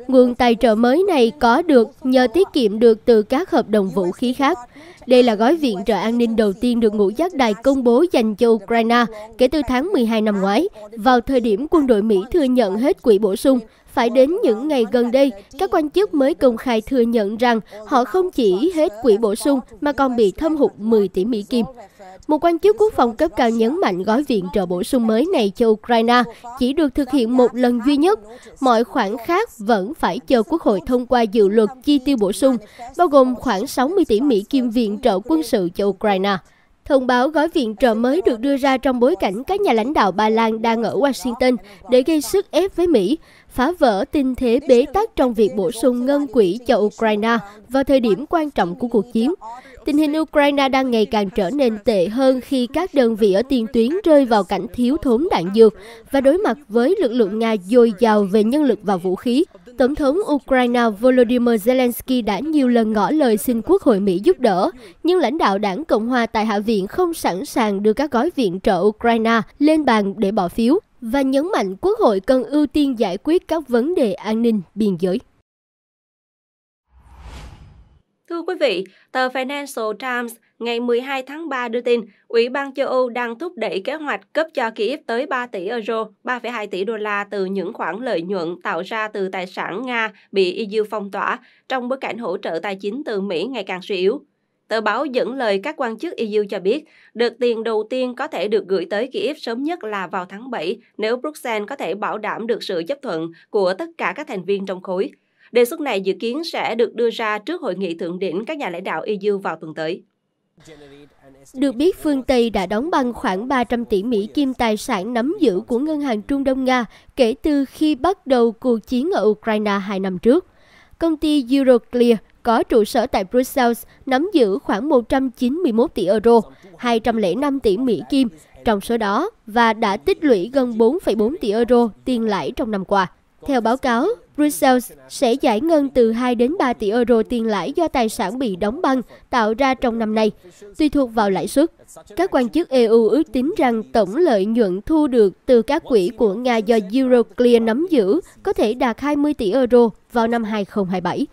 Nguồn tài trợ mới này có được nhờ tiết kiệm được từ các hợp đồng vũ khí khác. Đây là gói viện trợ an ninh đầu tiên được ngũ giác đài công bố dành cho Ukraine kể từ tháng 12 năm ngoái, vào thời điểm quân đội Mỹ thừa nhận hết quỹ bổ sung. Phải đến những ngày gần đây, các quan chức mới công khai thừa nhận rằng họ không chỉ hết quỹ bổ sung mà còn bị thâm hụt 10 tỷ Mỹ Kim. Một quan chức quốc phòng cấp cao nhấn mạnh gói viện trợ bổ sung mới này cho Ukraine chỉ được thực hiện một lần duy nhất. Mọi khoản khác vẫn phải chờ Quốc hội thông qua dự luật chi tiêu bổ sung, bao gồm khoảng 60 tỷ Mỹ Kim viện trợ quân sự cho Ukraine. Thông báo gói viện trợ mới được đưa ra trong bối cảnh các nhà lãnh đạo Ba Lan đang ở Washington để gây sức ép với Mỹ phá vỡ tình thế bế tắc trong việc bổ sung ngân quỹ cho Ukraine vào thời điểm quan trọng của cuộc chiến. Tình hình Ukraine đang ngày càng trở nên tệ hơn khi các đơn vị ở tiền tuyến rơi vào cảnh thiếu thốn đạn dược và đối mặt với lực lượng Nga dồi dào về nhân lực và vũ khí. Tổng thống Ukraine Volodymyr Zelensky đã nhiều lần ngỏ lời xin Quốc hội Mỹ giúp đỡ, nhưng lãnh đạo đảng Cộng hòa tại Hạ viện không sẵn sàng đưa các gói viện trợ Ukraine lên bàn để bỏ phiếu và nhấn mạnh Quốc hội cần ưu tiên giải quyết các vấn đề an ninh biên giới. Thưa quý vị, tờ Financial Times ngày 12 tháng 3 đưa tin Ủy ban châu Âu đang thúc đẩy kế hoạch cấp cho Kyiv tới 3 tỷ euro, 3,2 tỷ đô la từ những khoản lợi nhuận tạo ra từ tài sản Nga bị EU phong tỏa trong bối cảnh hỗ trợ tài chính từ Mỹ ngày càng suy yếu. Tờ báo dẫn lời các quan chức EU cho biết, đợt tiền đầu tiên có thể được gửi tới Kiev sớm nhất là vào tháng 7 nếu Bruxelles có thể bảo đảm được sự chấp thuận của tất cả các thành viên trong khối. Đề xuất này dự kiến sẽ được đưa ra trước hội nghị thượng đỉnh các nhà lãnh đạo EU vào tuần tới. Được biết, phương Tây đã đóng băng khoảng 300 tỷ Mỹ kim tài sản nắm giữ của Ngân hàng Trung Đông Nga kể từ khi bắt đầu cuộc chiến ở Ukraine hai năm trước. Công ty Euroclear có trụ sở tại Brussels nắm giữ khoảng 191 tỷ euro, 205 tỷ Mỹ Kim trong số đó và đã tích lũy gần 4,4 tỷ euro tiền lãi trong năm qua. Theo báo cáo, Brussels sẽ giải ngân từ 2 đến 3 tỷ euro tiền lãi do tài sản bị đóng băng tạo ra trong năm nay, tùy thuộc vào lãi suất. Các quan chức EU ước tính rằng tổng lợi nhuận thu được từ các quỹ của Nga do Euroclear nắm giữ có thể đạt 20 tỷ euro vào năm 2027.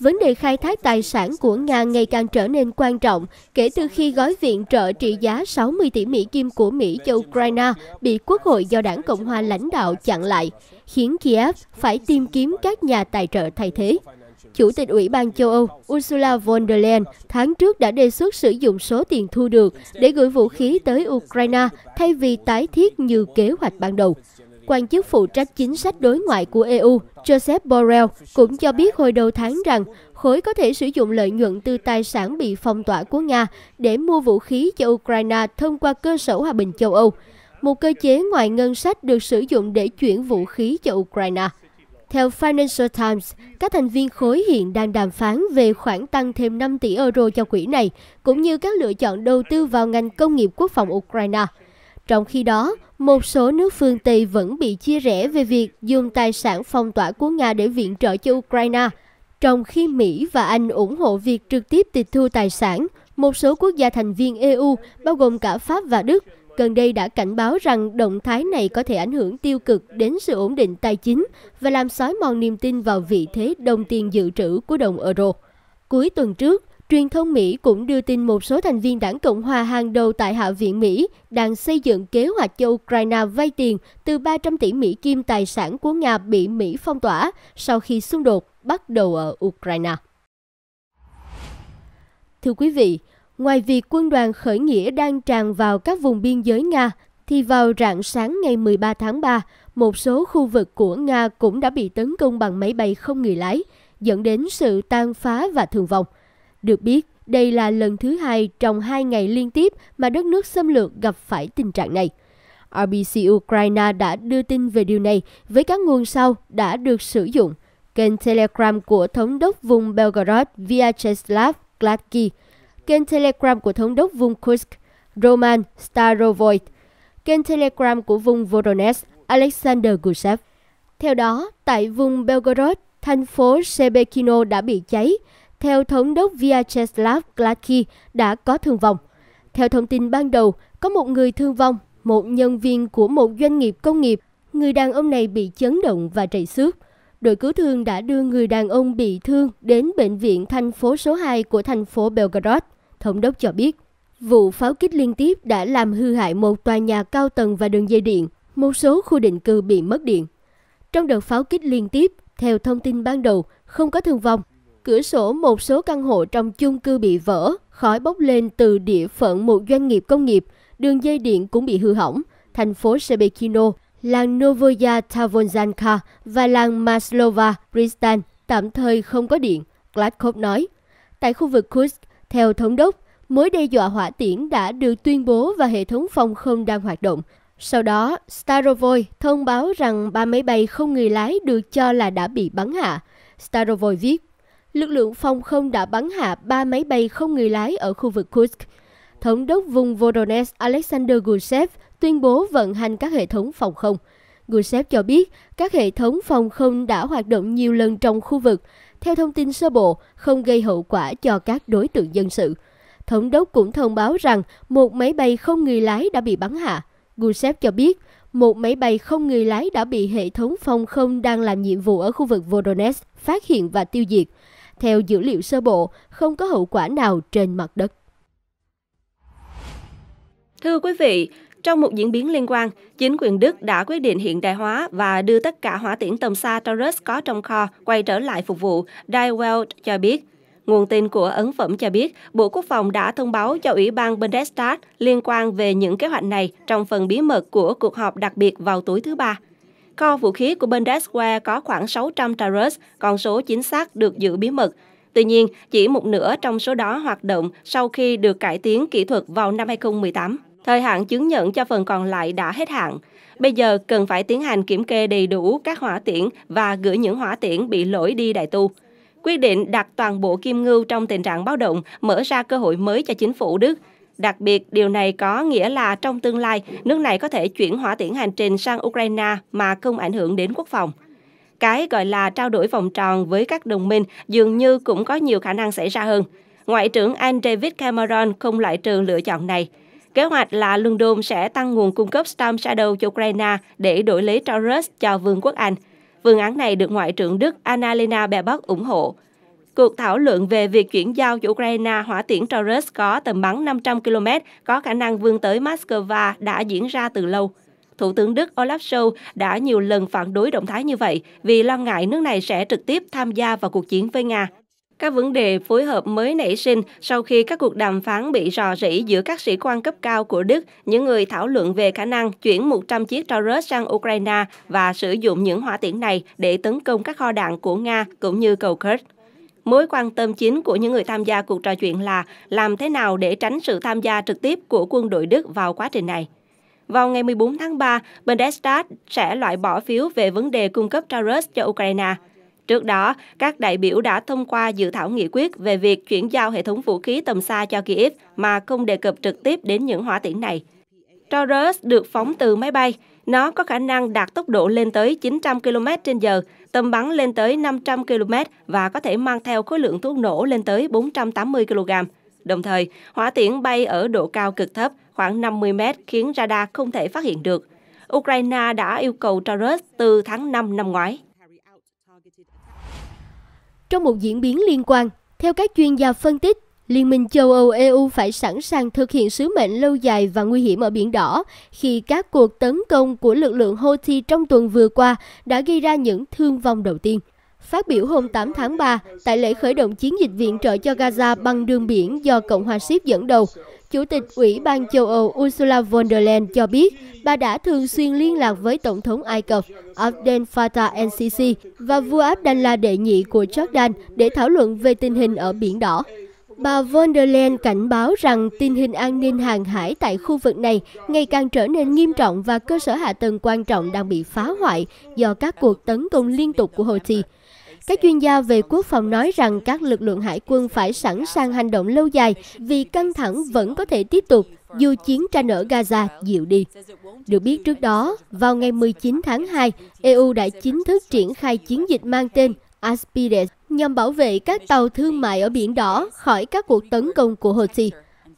Vấn đề khai thác tài sản của Nga ngày càng trở nên quan trọng kể từ khi gói viện trợ trị giá 60 tỷ Mỹ Kim của Mỹ cho Ukraine bị Quốc hội do đảng Cộng hòa lãnh đạo chặn lại, khiến Kiev phải tìm kiếm các nhà tài trợ thay thế. Chủ tịch Ủy ban châu Âu Ursula von der Leyen tháng trước đã đề xuất sử dụng số tiền thu được để gửi vũ khí tới Ukraine thay vì tái thiết như kế hoạch ban đầu quan chức phụ trách chính sách đối ngoại của EU, Joseph Borrell, cũng cho biết hồi đầu tháng rằng khối có thể sử dụng lợi nhuận từ tài sản bị phong tỏa của Nga để mua vũ khí cho Ukraine thông qua cơ sở hòa bình châu Âu, một cơ chế ngoài ngân sách được sử dụng để chuyển vũ khí cho Ukraine. Theo Financial Times, các thành viên khối hiện đang đàm phán về khoản tăng thêm 5 tỷ euro cho quỹ này, cũng như các lựa chọn đầu tư vào ngành công nghiệp quốc phòng Ukraine. Trong khi đó, một số nước phương Tây vẫn bị chia rẽ về việc dùng tài sản phong tỏa của Nga để viện trợ cho Ukraine. Trong khi Mỹ và Anh ủng hộ việc trực tiếp tịch thu tài sản, một số quốc gia thành viên EU, bao gồm cả Pháp và Đức, gần đây đã cảnh báo rằng động thái này có thể ảnh hưởng tiêu cực đến sự ổn định tài chính và làm xói mòn niềm tin vào vị thế đồng tiền dự trữ của đồng euro. Cuối tuần trước, Truyền thông Mỹ cũng đưa tin một số thành viên đảng Cộng hòa hàng đầu tại Hạ viện Mỹ đang xây dựng kế hoạch cho Ukraine vay tiền từ 300 tỷ Mỹ kim tài sản của Nga bị Mỹ phong tỏa sau khi xung đột bắt đầu ở Ukraine. Thưa quý vị, ngoài việc quân đoàn khởi nghĩa đang tràn vào các vùng biên giới Nga, thì vào rạng sáng ngày 13 tháng 3, một số khu vực của Nga cũng đã bị tấn công bằng máy bay không người lái, dẫn đến sự tan phá và thương vong – được biết, đây là lần thứ hai trong hai ngày liên tiếp mà đất nước xâm lược gặp phải tình trạng này. RBC Ukraine đã đưa tin về điều này với các nguồn sau đã được sử dụng. Kênh Telegram của Thống đốc vùng Belgorod Vyacheslav Gladky, kênh Telegram của Thống đốc vùng Kursk Roman Starovoyt, kênh Telegram của vùng Voronezh Alexander Gusev. Theo đó, tại vùng Belgorod, thành phố Sebekino đã bị cháy, theo thống đốc Vyacheslav Klaki đã có thương vong. Theo thông tin ban đầu, có một người thương vong, một nhân viên của một doanh nghiệp công nghiệp. Người đàn ông này bị chấn động và chảy xước. Đội cứu thương đã đưa người đàn ông bị thương đến bệnh viện thành phố số 2 của thành phố Belgorod, thống đốc cho biết. Vụ pháo kích liên tiếp đã làm hư hại một tòa nhà cao tầng và đường dây điện, một số khu định cư bị mất điện. Trong đợt pháo kích liên tiếp, theo thông tin ban đầu, không có thương vong, cửa sổ một số căn hộ trong chung cư bị vỡ, khói bốc lên từ địa phận một doanh nghiệp công nghiệp, đường dây điện cũng bị hư hỏng. Thành phố Sebekino, làng Novoya Tavonzanka và làng Maslova Pristan tạm thời không có điện, Gladkov nói. Tại khu vực Kursk, theo thống đốc, mối đe dọa hỏa tiễn đã được tuyên bố và hệ thống phòng không đang hoạt động. Sau đó, Starovoy thông báo rằng ba máy bay không người lái được cho là đã bị bắn hạ. Starovoy viết, lực lượng phòng không đã bắn hạ ba máy bay không người lái ở khu vực Kursk. Thống đốc vùng Voronezh Alexander Gusev tuyên bố vận hành các hệ thống phòng không. Gusev cho biết các hệ thống phòng không đã hoạt động nhiều lần trong khu vực, theo thông tin sơ bộ, không gây hậu quả cho các đối tượng dân sự. Thống đốc cũng thông báo rằng một máy bay không người lái đã bị bắn hạ. Gusev cho biết một máy bay không người lái đã bị hệ thống phòng không đang làm nhiệm vụ ở khu vực Voronezh phát hiện và tiêu diệt theo dữ liệu sơ bộ, không có hậu quả nào trên mặt đất. Thưa quý vị, trong một diễn biến liên quan, chính quyền Đức đã quyết định hiện đại hóa và đưa tất cả hỏa tiễn tầm xa Taurus có trong kho quay trở lại phục vụ, Die Welt cho biết. Nguồn tin của ấn phẩm cho biết, Bộ Quốc phòng đã thông báo cho Ủy ban Bundestag liên quan về những kế hoạch này trong phần bí mật của cuộc họp đặc biệt vào tối thứ Ba. Kho vũ khí của bên Deswa có khoảng 600 Taurus, con số chính xác được giữ bí mật. Tuy nhiên, chỉ một nửa trong số đó hoạt động sau khi được cải tiến kỹ thuật vào năm 2018. Thời hạn chứng nhận cho phần còn lại đã hết hạn. Bây giờ cần phải tiến hành kiểm kê đầy đủ các hỏa tiễn và gửi những hỏa tiễn bị lỗi đi đại tu. Quyết định đặt toàn bộ kim ngưu trong tình trạng báo động mở ra cơ hội mới cho chính phủ Đức Đặc biệt, điều này có nghĩa là trong tương lai, nước này có thể chuyển hỏa tiễn hành trình sang Ukraine mà không ảnh hưởng đến quốc phòng. Cái gọi là trao đổi vòng tròn với các đồng minh dường như cũng có nhiều khả năng xảy ra hơn. Ngoại trưởng Anh David Cameron không loại trừ lựa chọn này. Kế hoạch là London sẽ tăng nguồn cung cấp Storm Shadow cho Ukraine để đổi lấy Taurus cho Vương quốc Anh. Phương án này được Ngoại trưởng Đức Annalena Baerbock ủng hộ. Cuộc thảo luận về việc chuyển giao cho Ukraine hỏa tiễn Taurus có tầm bắn 500 km có khả năng vươn tới Moscow đã diễn ra từ lâu. Thủ tướng Đức Olaf Scholz đã nhiều lần phản đối động thái như vậy vì lo ngại nước này sẽ trực tiếp tham gia vào cuộc chiến với Nga. Các vấn đề phối hợp mới nảy sinh sau khi các cuộc đàm phán bị rò rỉ giữa các sĩ quan cấp cao của Đức, những người thảo luận về khả năng chuyển 100 chiếc Taurus sang Ukraine và sử dụng những hỏa tiễn này để tấn công các kho đạn của Nga cũng như cầu Kursk. Mối quan tâm chính của những người tham gia cuộc trò chuyện là làm thế nào để tránh sự tham gia trực tiếp của quân đội Đức vào quá trình này. Vào ngày 14 tháng 3, Bundestag sẽ loại bỏ phiếu về vấn đề cung cấp Taurus cho Ukraine. Trước đó, các đại biểu đã thông qua dự thảo nghị quyết về việc chuyển giao hệ thống vũ khí tầm xa cho Kyiv mà không đề cập trực tiếp đến những hỏa tiễn này. Taurus được phóng từ máy bay. Nó có khả năng đạt tốc độ lên tới 900 km h tầm bắn lên tới 500 km và có thể mang theo khối lượng thuốc nổ lên tới 480 kg. Đồng thời, hỏa tiễn bay ở độ cao cực thấp, khoảng 50 m khiến radar không thể phát hiện được. Ukraine đã yêu cầu Taurus từ tháng 5 năm ngoái. Trong một diễn biến liên quan, theo các chuyên gia phân tích, Liên minh châu Âu EU phải sẵn sàng thực hiện sứ mệnh lâu dài và nguy hiểm ở Biển Đỏ khi các cuộc tấn công của lực lượng Houthi trong tuần vừa qua đã gây ra những thương vong đầu tiên. Phát biểu hôm 8 tháng 3 tại lễ khởi động chiến dịch viện trợ cho Gaza bằng đường biển do Cộng hòa Ship dẫn đầu, Chủ tịch Ủy ban châu Âu Ursula von der Leyen cho biết bà đã thường xuyên liên lạc với Tổng thống Ai Cập Abdel Fattah el-Sisi và vua Abdallah đệ nhị của Jordan để thảo luận về tình hình ở Biển Đỏ. Bà von der Leyen cảnh báo rằng tình hình an ninh hàng hải tại khu vực này ngày càng trở nên nghiêm trọng và cơ sở hạ tầng quan trọng đang bị phá hoại do các cuộc tấn công liên tục của Houthi. Các chuyên gia về quốc phòng nói rằng các lực lượng hải quân phải sẵn sàng hành động lâu dài vì căng thẳng vẫn có thể tiếp tục dù chiến tranh ở Gaza dịu đi. Được biết trước đó, vào ngày 19 tháng 2, EU đã chính thức triển khai chiến dịch mang tên Aspides nhằm bảo vệ các tàu thương mại ở Biển Đỏ khỏi các cuộc tấn công của Houthi.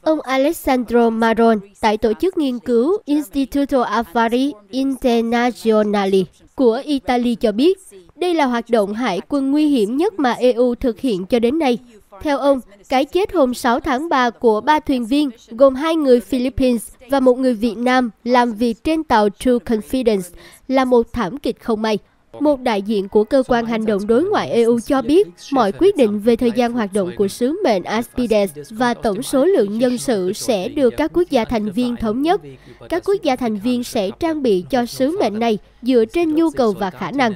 Ông Alessandro Maron tại tổ chức nghiên cứu Instituto Affari Internazionali của Italy cho biết đây là hoạt động hải quân nguy hiểm nhất mà EU thực hiện cho đến nay. Theo ông, cái chết hôm 6 tháng 3 của ba thuyền viên gồm hai người Philippines và một người Việt Nam làm việc trên tàu True Confidence là một thảm kịch không may. Một đại diện của Cơ quan Hành động Đối ngoại EU cho biết mọi quyết định về thời gian hoạt động của sứ mệnh Aspides và tổng số lượng nhân sự sẽ được các quốc gia thành viên thống nhất. Các quốc gia thành viên sẽ trang bị cho sứ mệnh này dựa trên nhu cầu và khả năng.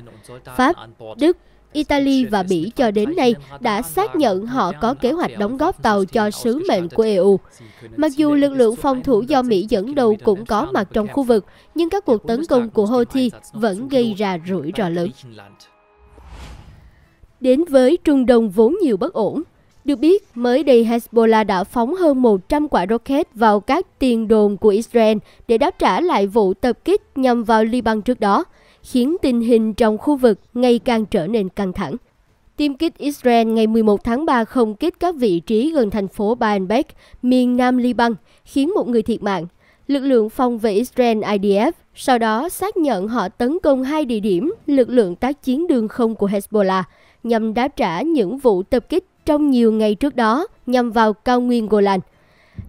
Pháp, Đức, Italy và Bỉ cho đến nay đã xác nhận họ có kế hoạch đóng góp tàu cho sứ mệnh của EU. Mặc dù lực lượng phòng thủ do Mỹ dẫn đầu cũng có mặt trong khu vực, nhưng các cuộc tấn công của Houthi vẫn gây ra rủi ro lớn. Đến với Trung Đông vốn nhiều bất ổn, được biết, mới đây Hezbollah đã phóng hơn 100 quả rocket vào các tiền đồn của Israel để đáp trả lại vụ tập kích nhằm vào Liban trước đó khiến tình hình trong khu vực ngày càng trở nên căng thẳng. Tiêm kích Israel ngày 11 tháng 3 không kích các vị trí gần thành phố Baalbek, miền nam Liban, khiến một người thiệt mạng. Lực lượng phòng vệ Israel IDF sau đó xác nhận họ tấn công hai địa điểm lực lượng tác chiến đường không của Hezbollah nhằm đáp trả những vụ tập kích trong nhiều ngày trước đó nhằm vào cao nguyên Golan –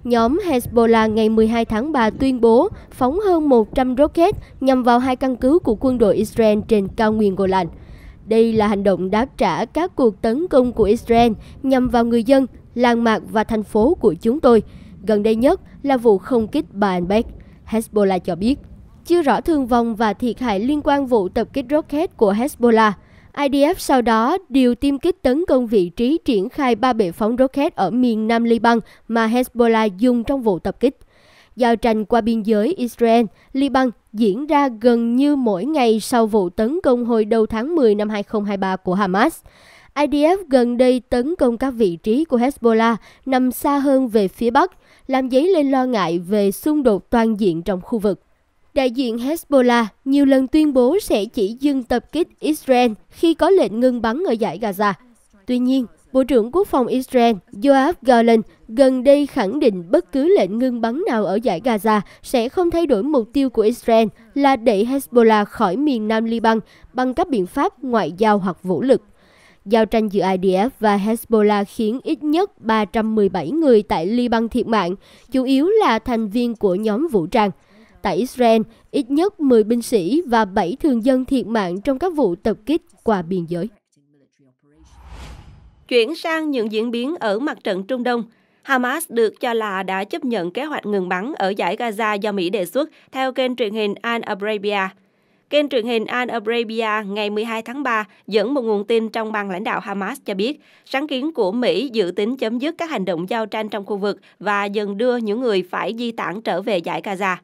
Nhóm Hezbollah ngày 12 tháng 3 tuyên bố phóng hơn 100 rocket nhằm vào hai căn cứ của quân đội Israel trên cao nguyên Golan. Đây là hành động đáp trả các cuộc tấn công của Israel nhằm vào người dân, làng mạc và thành phố của chúng tôi. Gần đây nhất là vụ không kích Baalbek, Hezbollah cho biết. Chưa rõ thương vong và thiệt hại liên quan vụ tập kích rocket của Hezbollah – IDF sau đó điều tiêm kích tấn công vị trí triển khai ba bệ phóng rocket ở miền Nam Liban mà Hezbollah dùng trong vụ tập kích. Giao tranh qua biên giới Israel-Liban diễn ra gần như mỗi ngày sau vụ tấn công hồi đầu tháng 10 năm 2023 của Hamas. IDF gần đây tấn công các vị trí của Hezbollah nằm xa hơn về phía Bắc, làm dấy lên lo ngại về xung đột toàn diện trong khu vực. Đại diện Hezbollah nhiều lần tuyên bố sẽ chỉ dừng tập kích Israel khi có lệnh ngừng bắn ở giải Gaza. Tuy nhiên, Bộ trưởng Quốc phòng Israel Yoav Gallant gần đây khẳng định bất cứ lệnh ngừng bắn nào ở giải Gaza sẽ không thay đổi mục tiêu của Israel là đẩy Hezbollah khỏi miền Nam Liban bằng các biện pháp ngoại giao hoặc vũ lực. Giao tranh giữa IDF và Hezbollah khiến ít nhất 317 người tại Liban thiệt mạng, chủ yếu là thành viên của nhóm vũ trang tại Israel, ít nhất 10 binh sĩ và 7 thường dân thiệt mạng trong các vụ tập kích qua biên giới. Chuyển sang những diễn biến ở mặt trận Trung Đông, Hamas được cho là đã chấp nhận kế hoạch ngừng bắn ở giải Gaza do Mỹ đề xuất theo kênh truyền hình Al Arabiya. Kênh truyền hình Al Arabiya ngày 12 tháng 3 dẫn một nguồn tin trong ban lãnh đạo Hamas cho biết, sáng kiến của Mỹ dự tính chấm dứt các hành động giao tranh trong khu vực và dần đưa những người phải di tản trở về giải Gaza.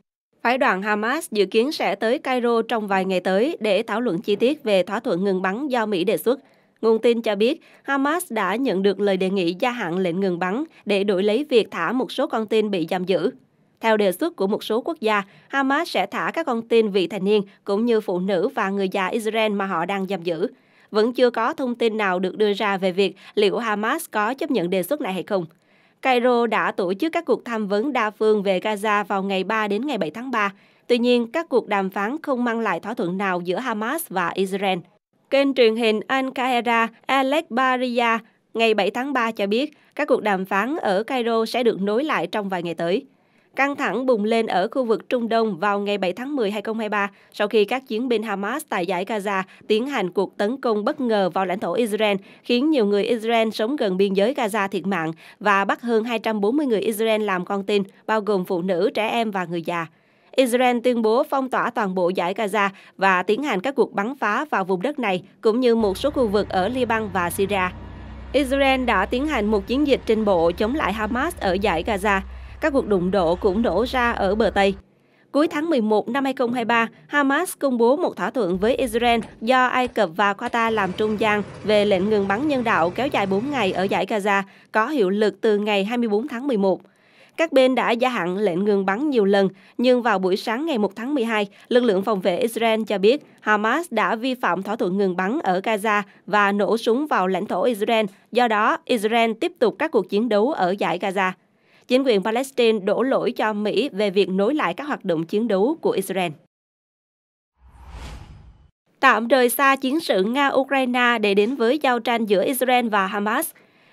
Phái đoàn Hamas dự kiến sẽ tới Cairo trong vài ngày tới để thảo luận chi tiết về thỏa thuận ngừng bắn do Mỹ đề xuất. Nguồn tin cho biết Hamas đã nhận được lời đề nghị gia hạn lệnh ngừng bắn để đổi lấy việc thả một số con tin bị giam giữ. Theo đề xuất của một số quốc gia, Hamas sẽ thả các con tin vị thành niên cũng như phụ nữ và người già Israel mà họ đang giam giữ. Vẫn chưa có thông tin nào được đưa ra về việc liệu Hamas có chấp nhận đề xuất này hay không. Cairo đã tổ chức các cuộc tham vấn đa phương về Gaza vào ngày 3 đến ngày 7 tháng 3. Tuy nhiên, các cuộc đàm phán không mang lại thỏa thuận nào giữa Hamas và Israel. Kênh truyền hình Al Qaeda Alex Baria ngày 7 tháng 3 cho biết các cuộc đàm phán ở Cairo sẽ được nối lại trong vài ngày tới. Căng thẳng bùng lên ở khu vực Trung Đông vào ngày 7 tháng 10, 2023 sau khi các chiến binh Hamas tại giải Gaza tiến hành cuộc tấn công bất ngờ vào lãnh thổ Israel, khiến nhiều người Israel sống gần biên giới Gaza thiệt mạng và bắt hơn 240 người Israel làm con tin, bao gồm phụ nữ, trẻ em và người già. Israel tuyên bố phong tỏa toàn bộ giải Gaza và tiến hành các cuộc bắn phá vào vùng đất này, cũng như một số khu vực ở Liban và Syria. Israel đã tiến hành một chiến dịch trên bộ chống lại Hamas ở giải Gaza. Các cuộc đụng độ cũng nổ ra ở bờ Tây. Cuối tháng 11 năm 2023, Hamas công bố một thỏa thuận với Israel do Ai Cập và Qatar làm trung gian về lệnh ngừng bắn nhân đạo kéo dài 4 ngày ở giải Gaza, có hiệu lực từ ngày 24 tháng 11. Các bên đã gia hạn lệnh ngừng bắn nhiều lần, nhưng vào buổi sáng ngày 1 tháng 12, lực lượng phòng vệ Israel cho biết Hamas đã vi phạm thỏa thuận ngừng bắn ở Gaza và nổ súng vào lãnh thổ Israel, do đó Israel tiếp tục các cuộc chiến đấu ở giải Gaza chính quyền Palestine đổ lỗi cho Mỹ về việc nối lại các hoạt động chiến đấu của Israel. Tạm rời xa chiến sự Nga-Ukraine để đến với giao tranh giữa Israel và Hamas.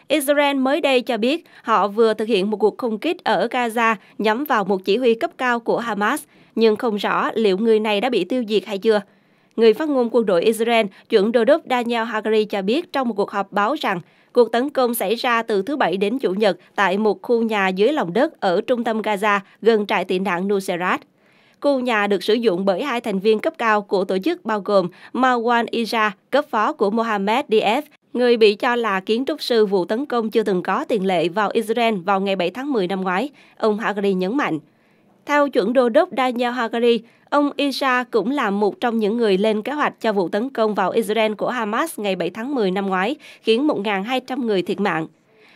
Israel mới đây cho biết họ vừa thực hiện một cuộc không kích ở Gaza nhắm vào một chỉ huy cấp cao của Hamas, nhưng không rõ liệu người này đã bị tiêu diệt hay chưa. Người phát ngôn quân đội Israel, chuẩn đô đốc Daniel Hagari cho biết trong một cuộc họp báo rằng Cuộc tấn công xảy ra từ thứ Bảy đến Chủ nhật tại một khu nhà dưới lòng đất ở trung tâm Gaza gần trại tị nạn Nuseirat. Khu nhà được sử dụng bởi hai thành viên cấp cao của tổ chức bao gồm Marwan Ija, cấp phó của Mohammed DF, người bị cho là kiến trúc sư vụ tấn công chưa từng có tiền lệ vào Israel vào ngày 7 tháng 10 năm ngoái, ông Hagari nhấn mạnh. Theo chuẩn đô đốc Daniel Hagari, Ông Isha cũng là một trong những người lên kế hoạch cho vụ tấn công vào Israel của Hamas ngày 7 tháng 10 năm ngoái, khiến 1.200 người thiệt mạng.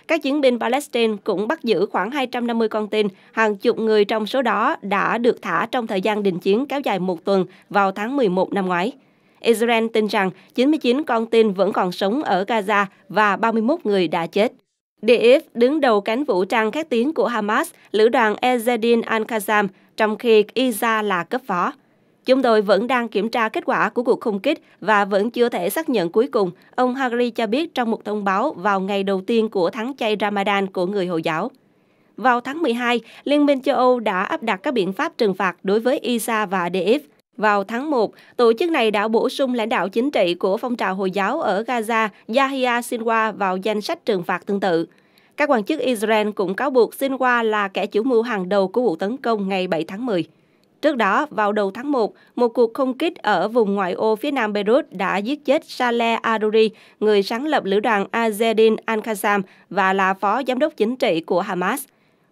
Các chiến binh Palestine cũng bắt giữ khoảng 250 con tin, hàng chục người trong số đó đã được thả trong thời gian đình chiến kéo dài một tuần vào tháng 11 năm ngoái. Israel tin rằng 99 con tin vẫn còn sống ở Gaza và 31 người đã chết. Deif, đứng đầu cánh vũ trang khét tiếng của Hamas, lữ đoàn Ezedin al-Qassam, trong khi Isa là cấp phó. Chúng tôi vẫn đang kiểm tra kết quả của cuộc không kích và vẫn chưa thể xác nhận cuối cùng, ông Hagri cho biết trong một thông báo vào ngày đầu tiên của tháng chay Ramadan của người Hồi giáo. Vào tháng 12, Liên minh châu Âu đã áp đặt các biện pháp trừng phạt đối với Isa và DF. Vào tháng 1, tổ chức này đã bổ sung lãnh đạo chính trị của phong trào Hồi giáo ở Gaza, Yahya Sinwar vào danh sách trừng phạt tương tự. Các quan chức Israel cũng cáo buộc Sinwa là kẻ chủ mưu hàng đầu của vụ tấn công ngày 7 tháng 10. Trước đó, vào đầu tháng 1, một cuộc không kích ở vùng ngoại ô phía nam Beirut đã giết chết Saleh Adouri, người sáng lập lữ đoàn Azedin Al-Qassam và là phó giám đốc chính trị của Hamas.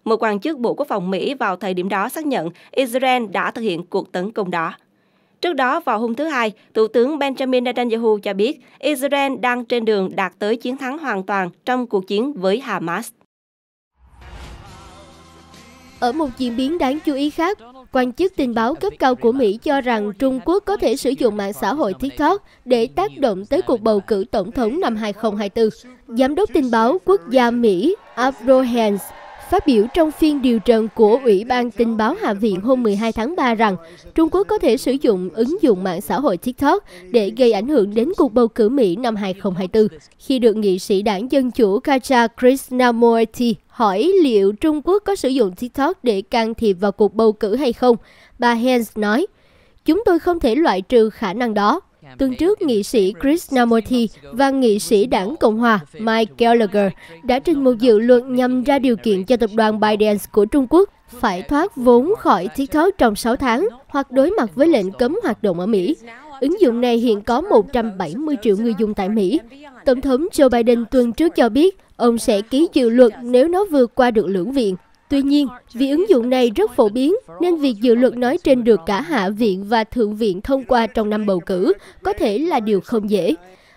Một quan chức Bộ Quốc phòng Mỹ vào thời điểm đó xác nhận Israel đã thực hiện cuộc tấn công đó. Trước đó, vào hôm thứ Hai, Thủ tướng Benjamin Netanyahu cho biết Israel đang trên đường đạt tới chiến thắng hoàn toàn trong cuộc chiến với Hamas. Ở một diễn biến đáng chú ý khác, quan chức tình báo cấp cao của Mỹ cho rằng Trung Quốc có thể sử dụng mạng xã hội TikTok để tác động tới cuộc bầu cử tổng thống năm 2024. Giám đốc tình báo quốc gia Mỹ Avril Haines phát biểu trong phiên điều trần của Ủy ban Tình báo Hạ viện hôm 12 tháng 3 rằng Trung Quốc có thể sử dụng ứng dụng mạng xã hội TikTok để gây ảnh hưởng đến cuộc bầu cử Mỹ năm 2024. Khi được nghị sĩ đảng Dân Chủ Kaja Krishnamurti hỏi liệu Trung Quốc có sử dụng TikTok để can thiệp vào cuộc bầu cử hay không, bà Hens nói, Chúng tôi không thể loại trừ khả năng đó. Tuần trước, nghị sĩ Chris Krishnamurti và nghị sĩ đảng Cộng hòa Mike Gallagher đã trình một dự luật nhằm ra điều kiện cho tập đoàn ByteDance của Trung Quốc phải thoát vốn khỏi TikTok trong 6 tháng hoặc đối mặt với lệnh cấm hoạt động ở Mỹ. Ứng dụng này hiện có 170 triệu người dùng tại Mỹ. Tổng thống Joe Biden tuần trước cho biết ông sẽ ký dự luật nếu nó vượt qua được lưỡng viện. Tuy nhiên, vì ứng dụng này rất phổ biến nên việc dự luật nói trên được cả Hạ viện và Thượng viện thông qua trong năm bầu cử có thể là điều không dễ.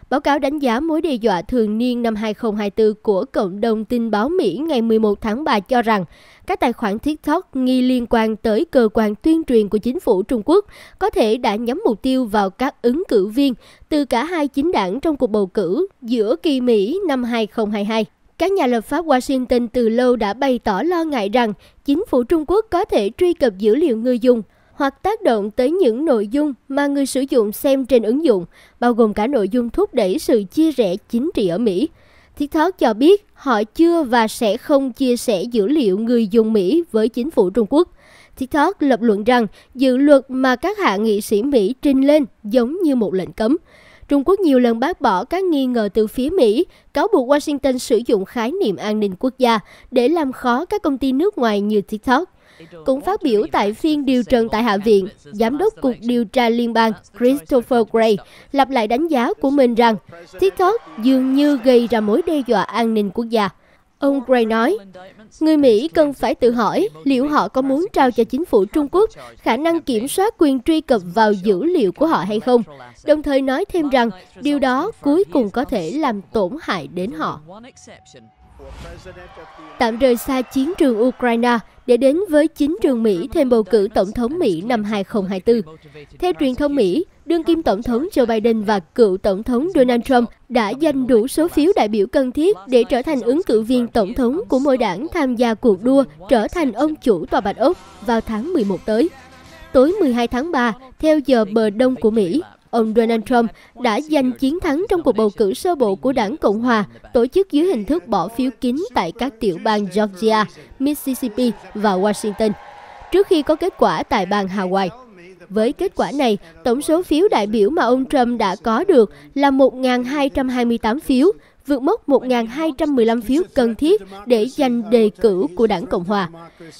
Báo cáo đánh giá mối đe dọa thường niên năm 2024 của Cộng đồng Tin báo Mỹ ngày 11 tháng 3 cho rằng các tài khoản TikTok nghi liên quan tới cơ quan tuyên truyền của chính phủ Trung Quốc có thể đã nhắm mục tiêu vào các ứng cử viên từ cả hai chính đảng trong cuộc bầu cử giữa kỳ Mỹ năm 2022. Các nhà lập pháp Washington từ lâu đã bày tỏ lo ngại rằng chính phủ Trung Quốc có thể truy cập dữ liệu người dùng hoặc tác động tới những nội dung mà người sử dụng xem trên ứng dụng, bao gồm cả nội dung thúc đẩy sự chia rẽ chính trị ở Mỹ. TikTok cho biết họ chưa và sẽ không chia sẻ dữ liệu người dùng Mỹ với chính phủ Trung Quốc. TikTok lập luận rằng dự luật mà các hạ nghị sĩ Mỹ trình lên giống như một lệnh cấm. Trung Quốc nhiều lần bác bỏ các nghi ngờ từ phía Mỹ, cáo buộc Washington sử dụng khái niệm an ninh quốc gia để làm khó các công ty nước ngoài như TikTok. Cũng phát biểu tại phiên điều trần tại Hạ viện, Giám đốc Cục Điều tra Liên bang Christopher Gray lặp lại đánh giá của mình rằng TikTok dường như gây ra mối đe dọa an ninh quốc gia. Ông Gray nói, Người Mỹ cần phải tự hỏi liệu họ có muốn trao cho chính phủ Trung Quốc khả năng kiểm soát quyền truy cập vào dữ liệu của họ hay không, đồng thời nói thêm rằng điều đó cuối cùng có thể làm tổn hại đến họ. Tạm rời xa chiến trường Ukraine để đến với chính trường Mỹ thêm bầu cử tổng thống Mỹ năm 2024. Theo truyền thông Mỹ, đương kim tổng thống Joe Biden và cựu tổng thống Donald Trump đã giành đủ số phiếu đại biểu cần thiết để trở thành ứng cử viên tổng thống của mỗi đảng tham gia cuộc đua trở thành ông chủ tòa Bạch Ốc vào tháng 11 tới. Tối 12 tháng 3, theo giờ bờ đông của Mỹ, Ông Donald Trump đã giành chiến thắng trong cuộc bầu cử sơ bộ của đảng Cộng Hòa tổ chức dưới hình thức bỏ phiếu kín tại các tiểu bang Georgia, Mississippi và Washington, trước khi có kết quả tại bang Hawaii. Với kết quả này, tổng số phiếu đại biểu mà ông Trump đã có được là 1.228 phiếu, vượt mốc 1.215 phiếu cần thiết để giành đề cử của đảng Cộng Hòa.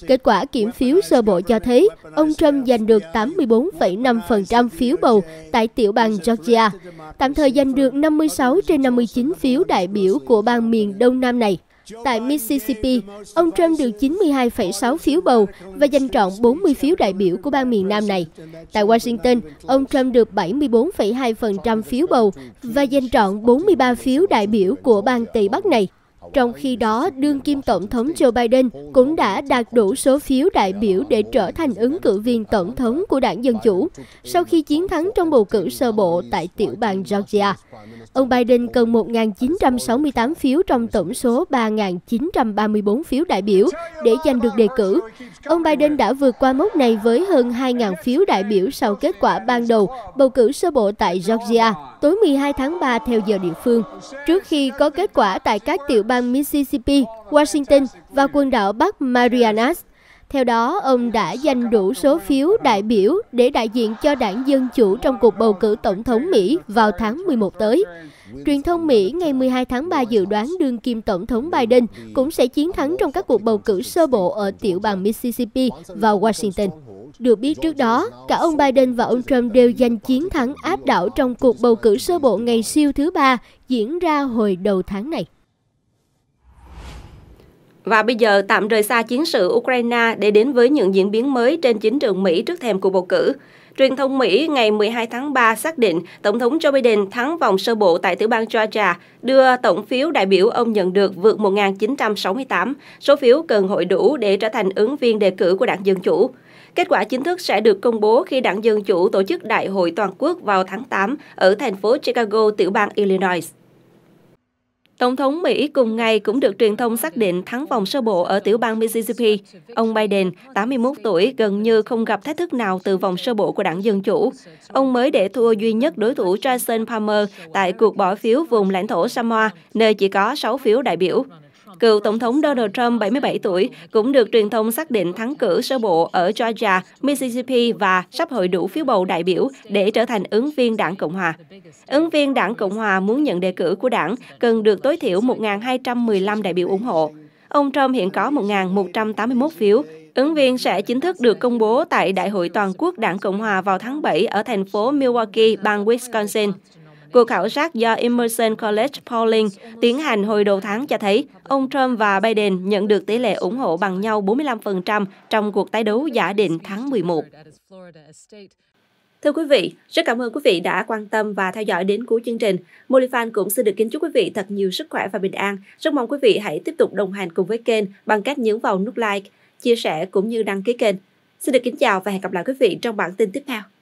Kết quả kiểm phiếu sơ bộ cho thấy ông Trump giành được 84,5% phiếu bầu tại tiểu bang Georgia, tạm thời giành được 56 trên 59 phiếu đại biểu của bang miền Đông Nam này. Tại Mississippi, ông Trump được 92,6 phiếu bầu và giành trọn 40 phiếu đại biểu của bang miền Nam này. Tại Washington, ông Trump được 74,2% phiếu bầu và giành trọn 43 phiếu đại biểu của bang Tây Bắc này. Trong khi đó, đương kim Tổng thống Joe Biden cũng đã đạt đủ số phiếu đại biểu để trở thành ứng cử viên Tổng thống của đảng Dân Chủ sau khi chiến thắng trong bầu cử sơ bộ tại tiểu bang Georgia. Ông Biden cần 1.968 phiếu trong tổng số 3.934 phiếu đại biểu để giành được đề cử. Ông Biden đã vượt qua mốc này với hơn 2.000 phiếu đại biểu sau kết quả ban đầu bầu cử sơ bộ tại Georgia tối 12 tháng 3 theo giờ địa phương, trước khi có kết quả tại các tiểu bang bang Mississippi, Washington và quần đảo Bắc Marianas. Theo đó, ông đã giành đủ số phiếu đại biểu để đại diện cho đảng Dân Chủ trong cuộc bầu cử Tổng thống Mỹ vào tháng 11 tới. Truyền thông Mỹ ngày 12 tháng 3 dự đoán đương kim Tổng thống Biden cũng sẽ chiến thắng trong các cuộc bầu cử sơ bộ ở tiểu bang Mississippi và Washington. Được biết trước đó, cả ông Biden và ông Trump đều giành chiến thắng áp đảo trong cuộc bầu cử sơ bộ ngày siêu thứ ba diễn ra hồi đầu tháng này. Và bây giờ tạm rời xa chiến sự Ukraine để đến với những diễn biến mới trên chính trường Mỹ trước thềm cuộc bầu cử. Truyền thông Mỹ ngày 12 tháng 3 xác định Tổng thống Joe Biden thắng vòng sơ bộ tại tiểu bang Georgia, đưa tổng phiếu đại biểu ông nhận được vượt 1.968, số phiếu cần hội đủ để trở thành ứng viên đề cử của đảng Dân Chủ. Kết quả chính thức sẽ được công bố khi đảng Dân Chủ tổ chức đại hội toàn quốc vào tháng 8 ở thành phố Chicago, tiểu bang Illinois. Tổng thống Mỹ cùng ngày cũng được truyền thông xác định thắng vòng sơ bộ ở tiểu bang Mississippi. Ông Biden, 81 tuổi, gần như không gặp thách thức nào từ vòng sơ bộ của đảng Dân Chủ. Ông mới để thua duy nhất đối thủ Jason Palmer tại cuộc bỏ phiếu vùng lãnh thổ Samoa, nơi chỉ có 6 phiếu đại biểu. Cựu Tổng thống Donald Trump, 77 tuổi, cũng được truyền thông xác định thắng cử sơ bộ ở Georgia, Mississippi và sắp hội đủ phiếu bầu đại biểu để trở thành ứng viên đảng Cộng Hòa. Ứng viên đảng Cộng Hòa muốn nhận đề cử của đảng cần được tối thiểu 1.215 đại biểu ủng hộ. Ông Trump hiện có 1.181 phiếu, Ứng viên sẽ chính thức được công bố tại Đại hội Toàn quốc Đảng Cộng Hòa vào tháng 7 ở thành phố Milwaukee, bang Wisconsin. Cuộc khảo sát do Emerson College Polling tiến hành hồi đầu tháng cho thấy ông Trump và Biden nhận được tỷ lệ ủng hộ bằng nhau 45% trong cuộc tái đấu giả định tháng 11. Thưa quý vị, rất cảm ơn quý vị đã quan tâm và theo dõi đến cuối chương trình. Molifan cũng xin được kính chúc quý vị thật nhiều sức khỏe và bình an. Rất mong quý vị hãy tiếp tục đồng hành cùng với kênh bằng cách nhấn vào nút like, chia sẻ cũng như đăng ký kênh. Xin được kính chào và hẹn gặp lại quý vị trong bản tin tiếp theo.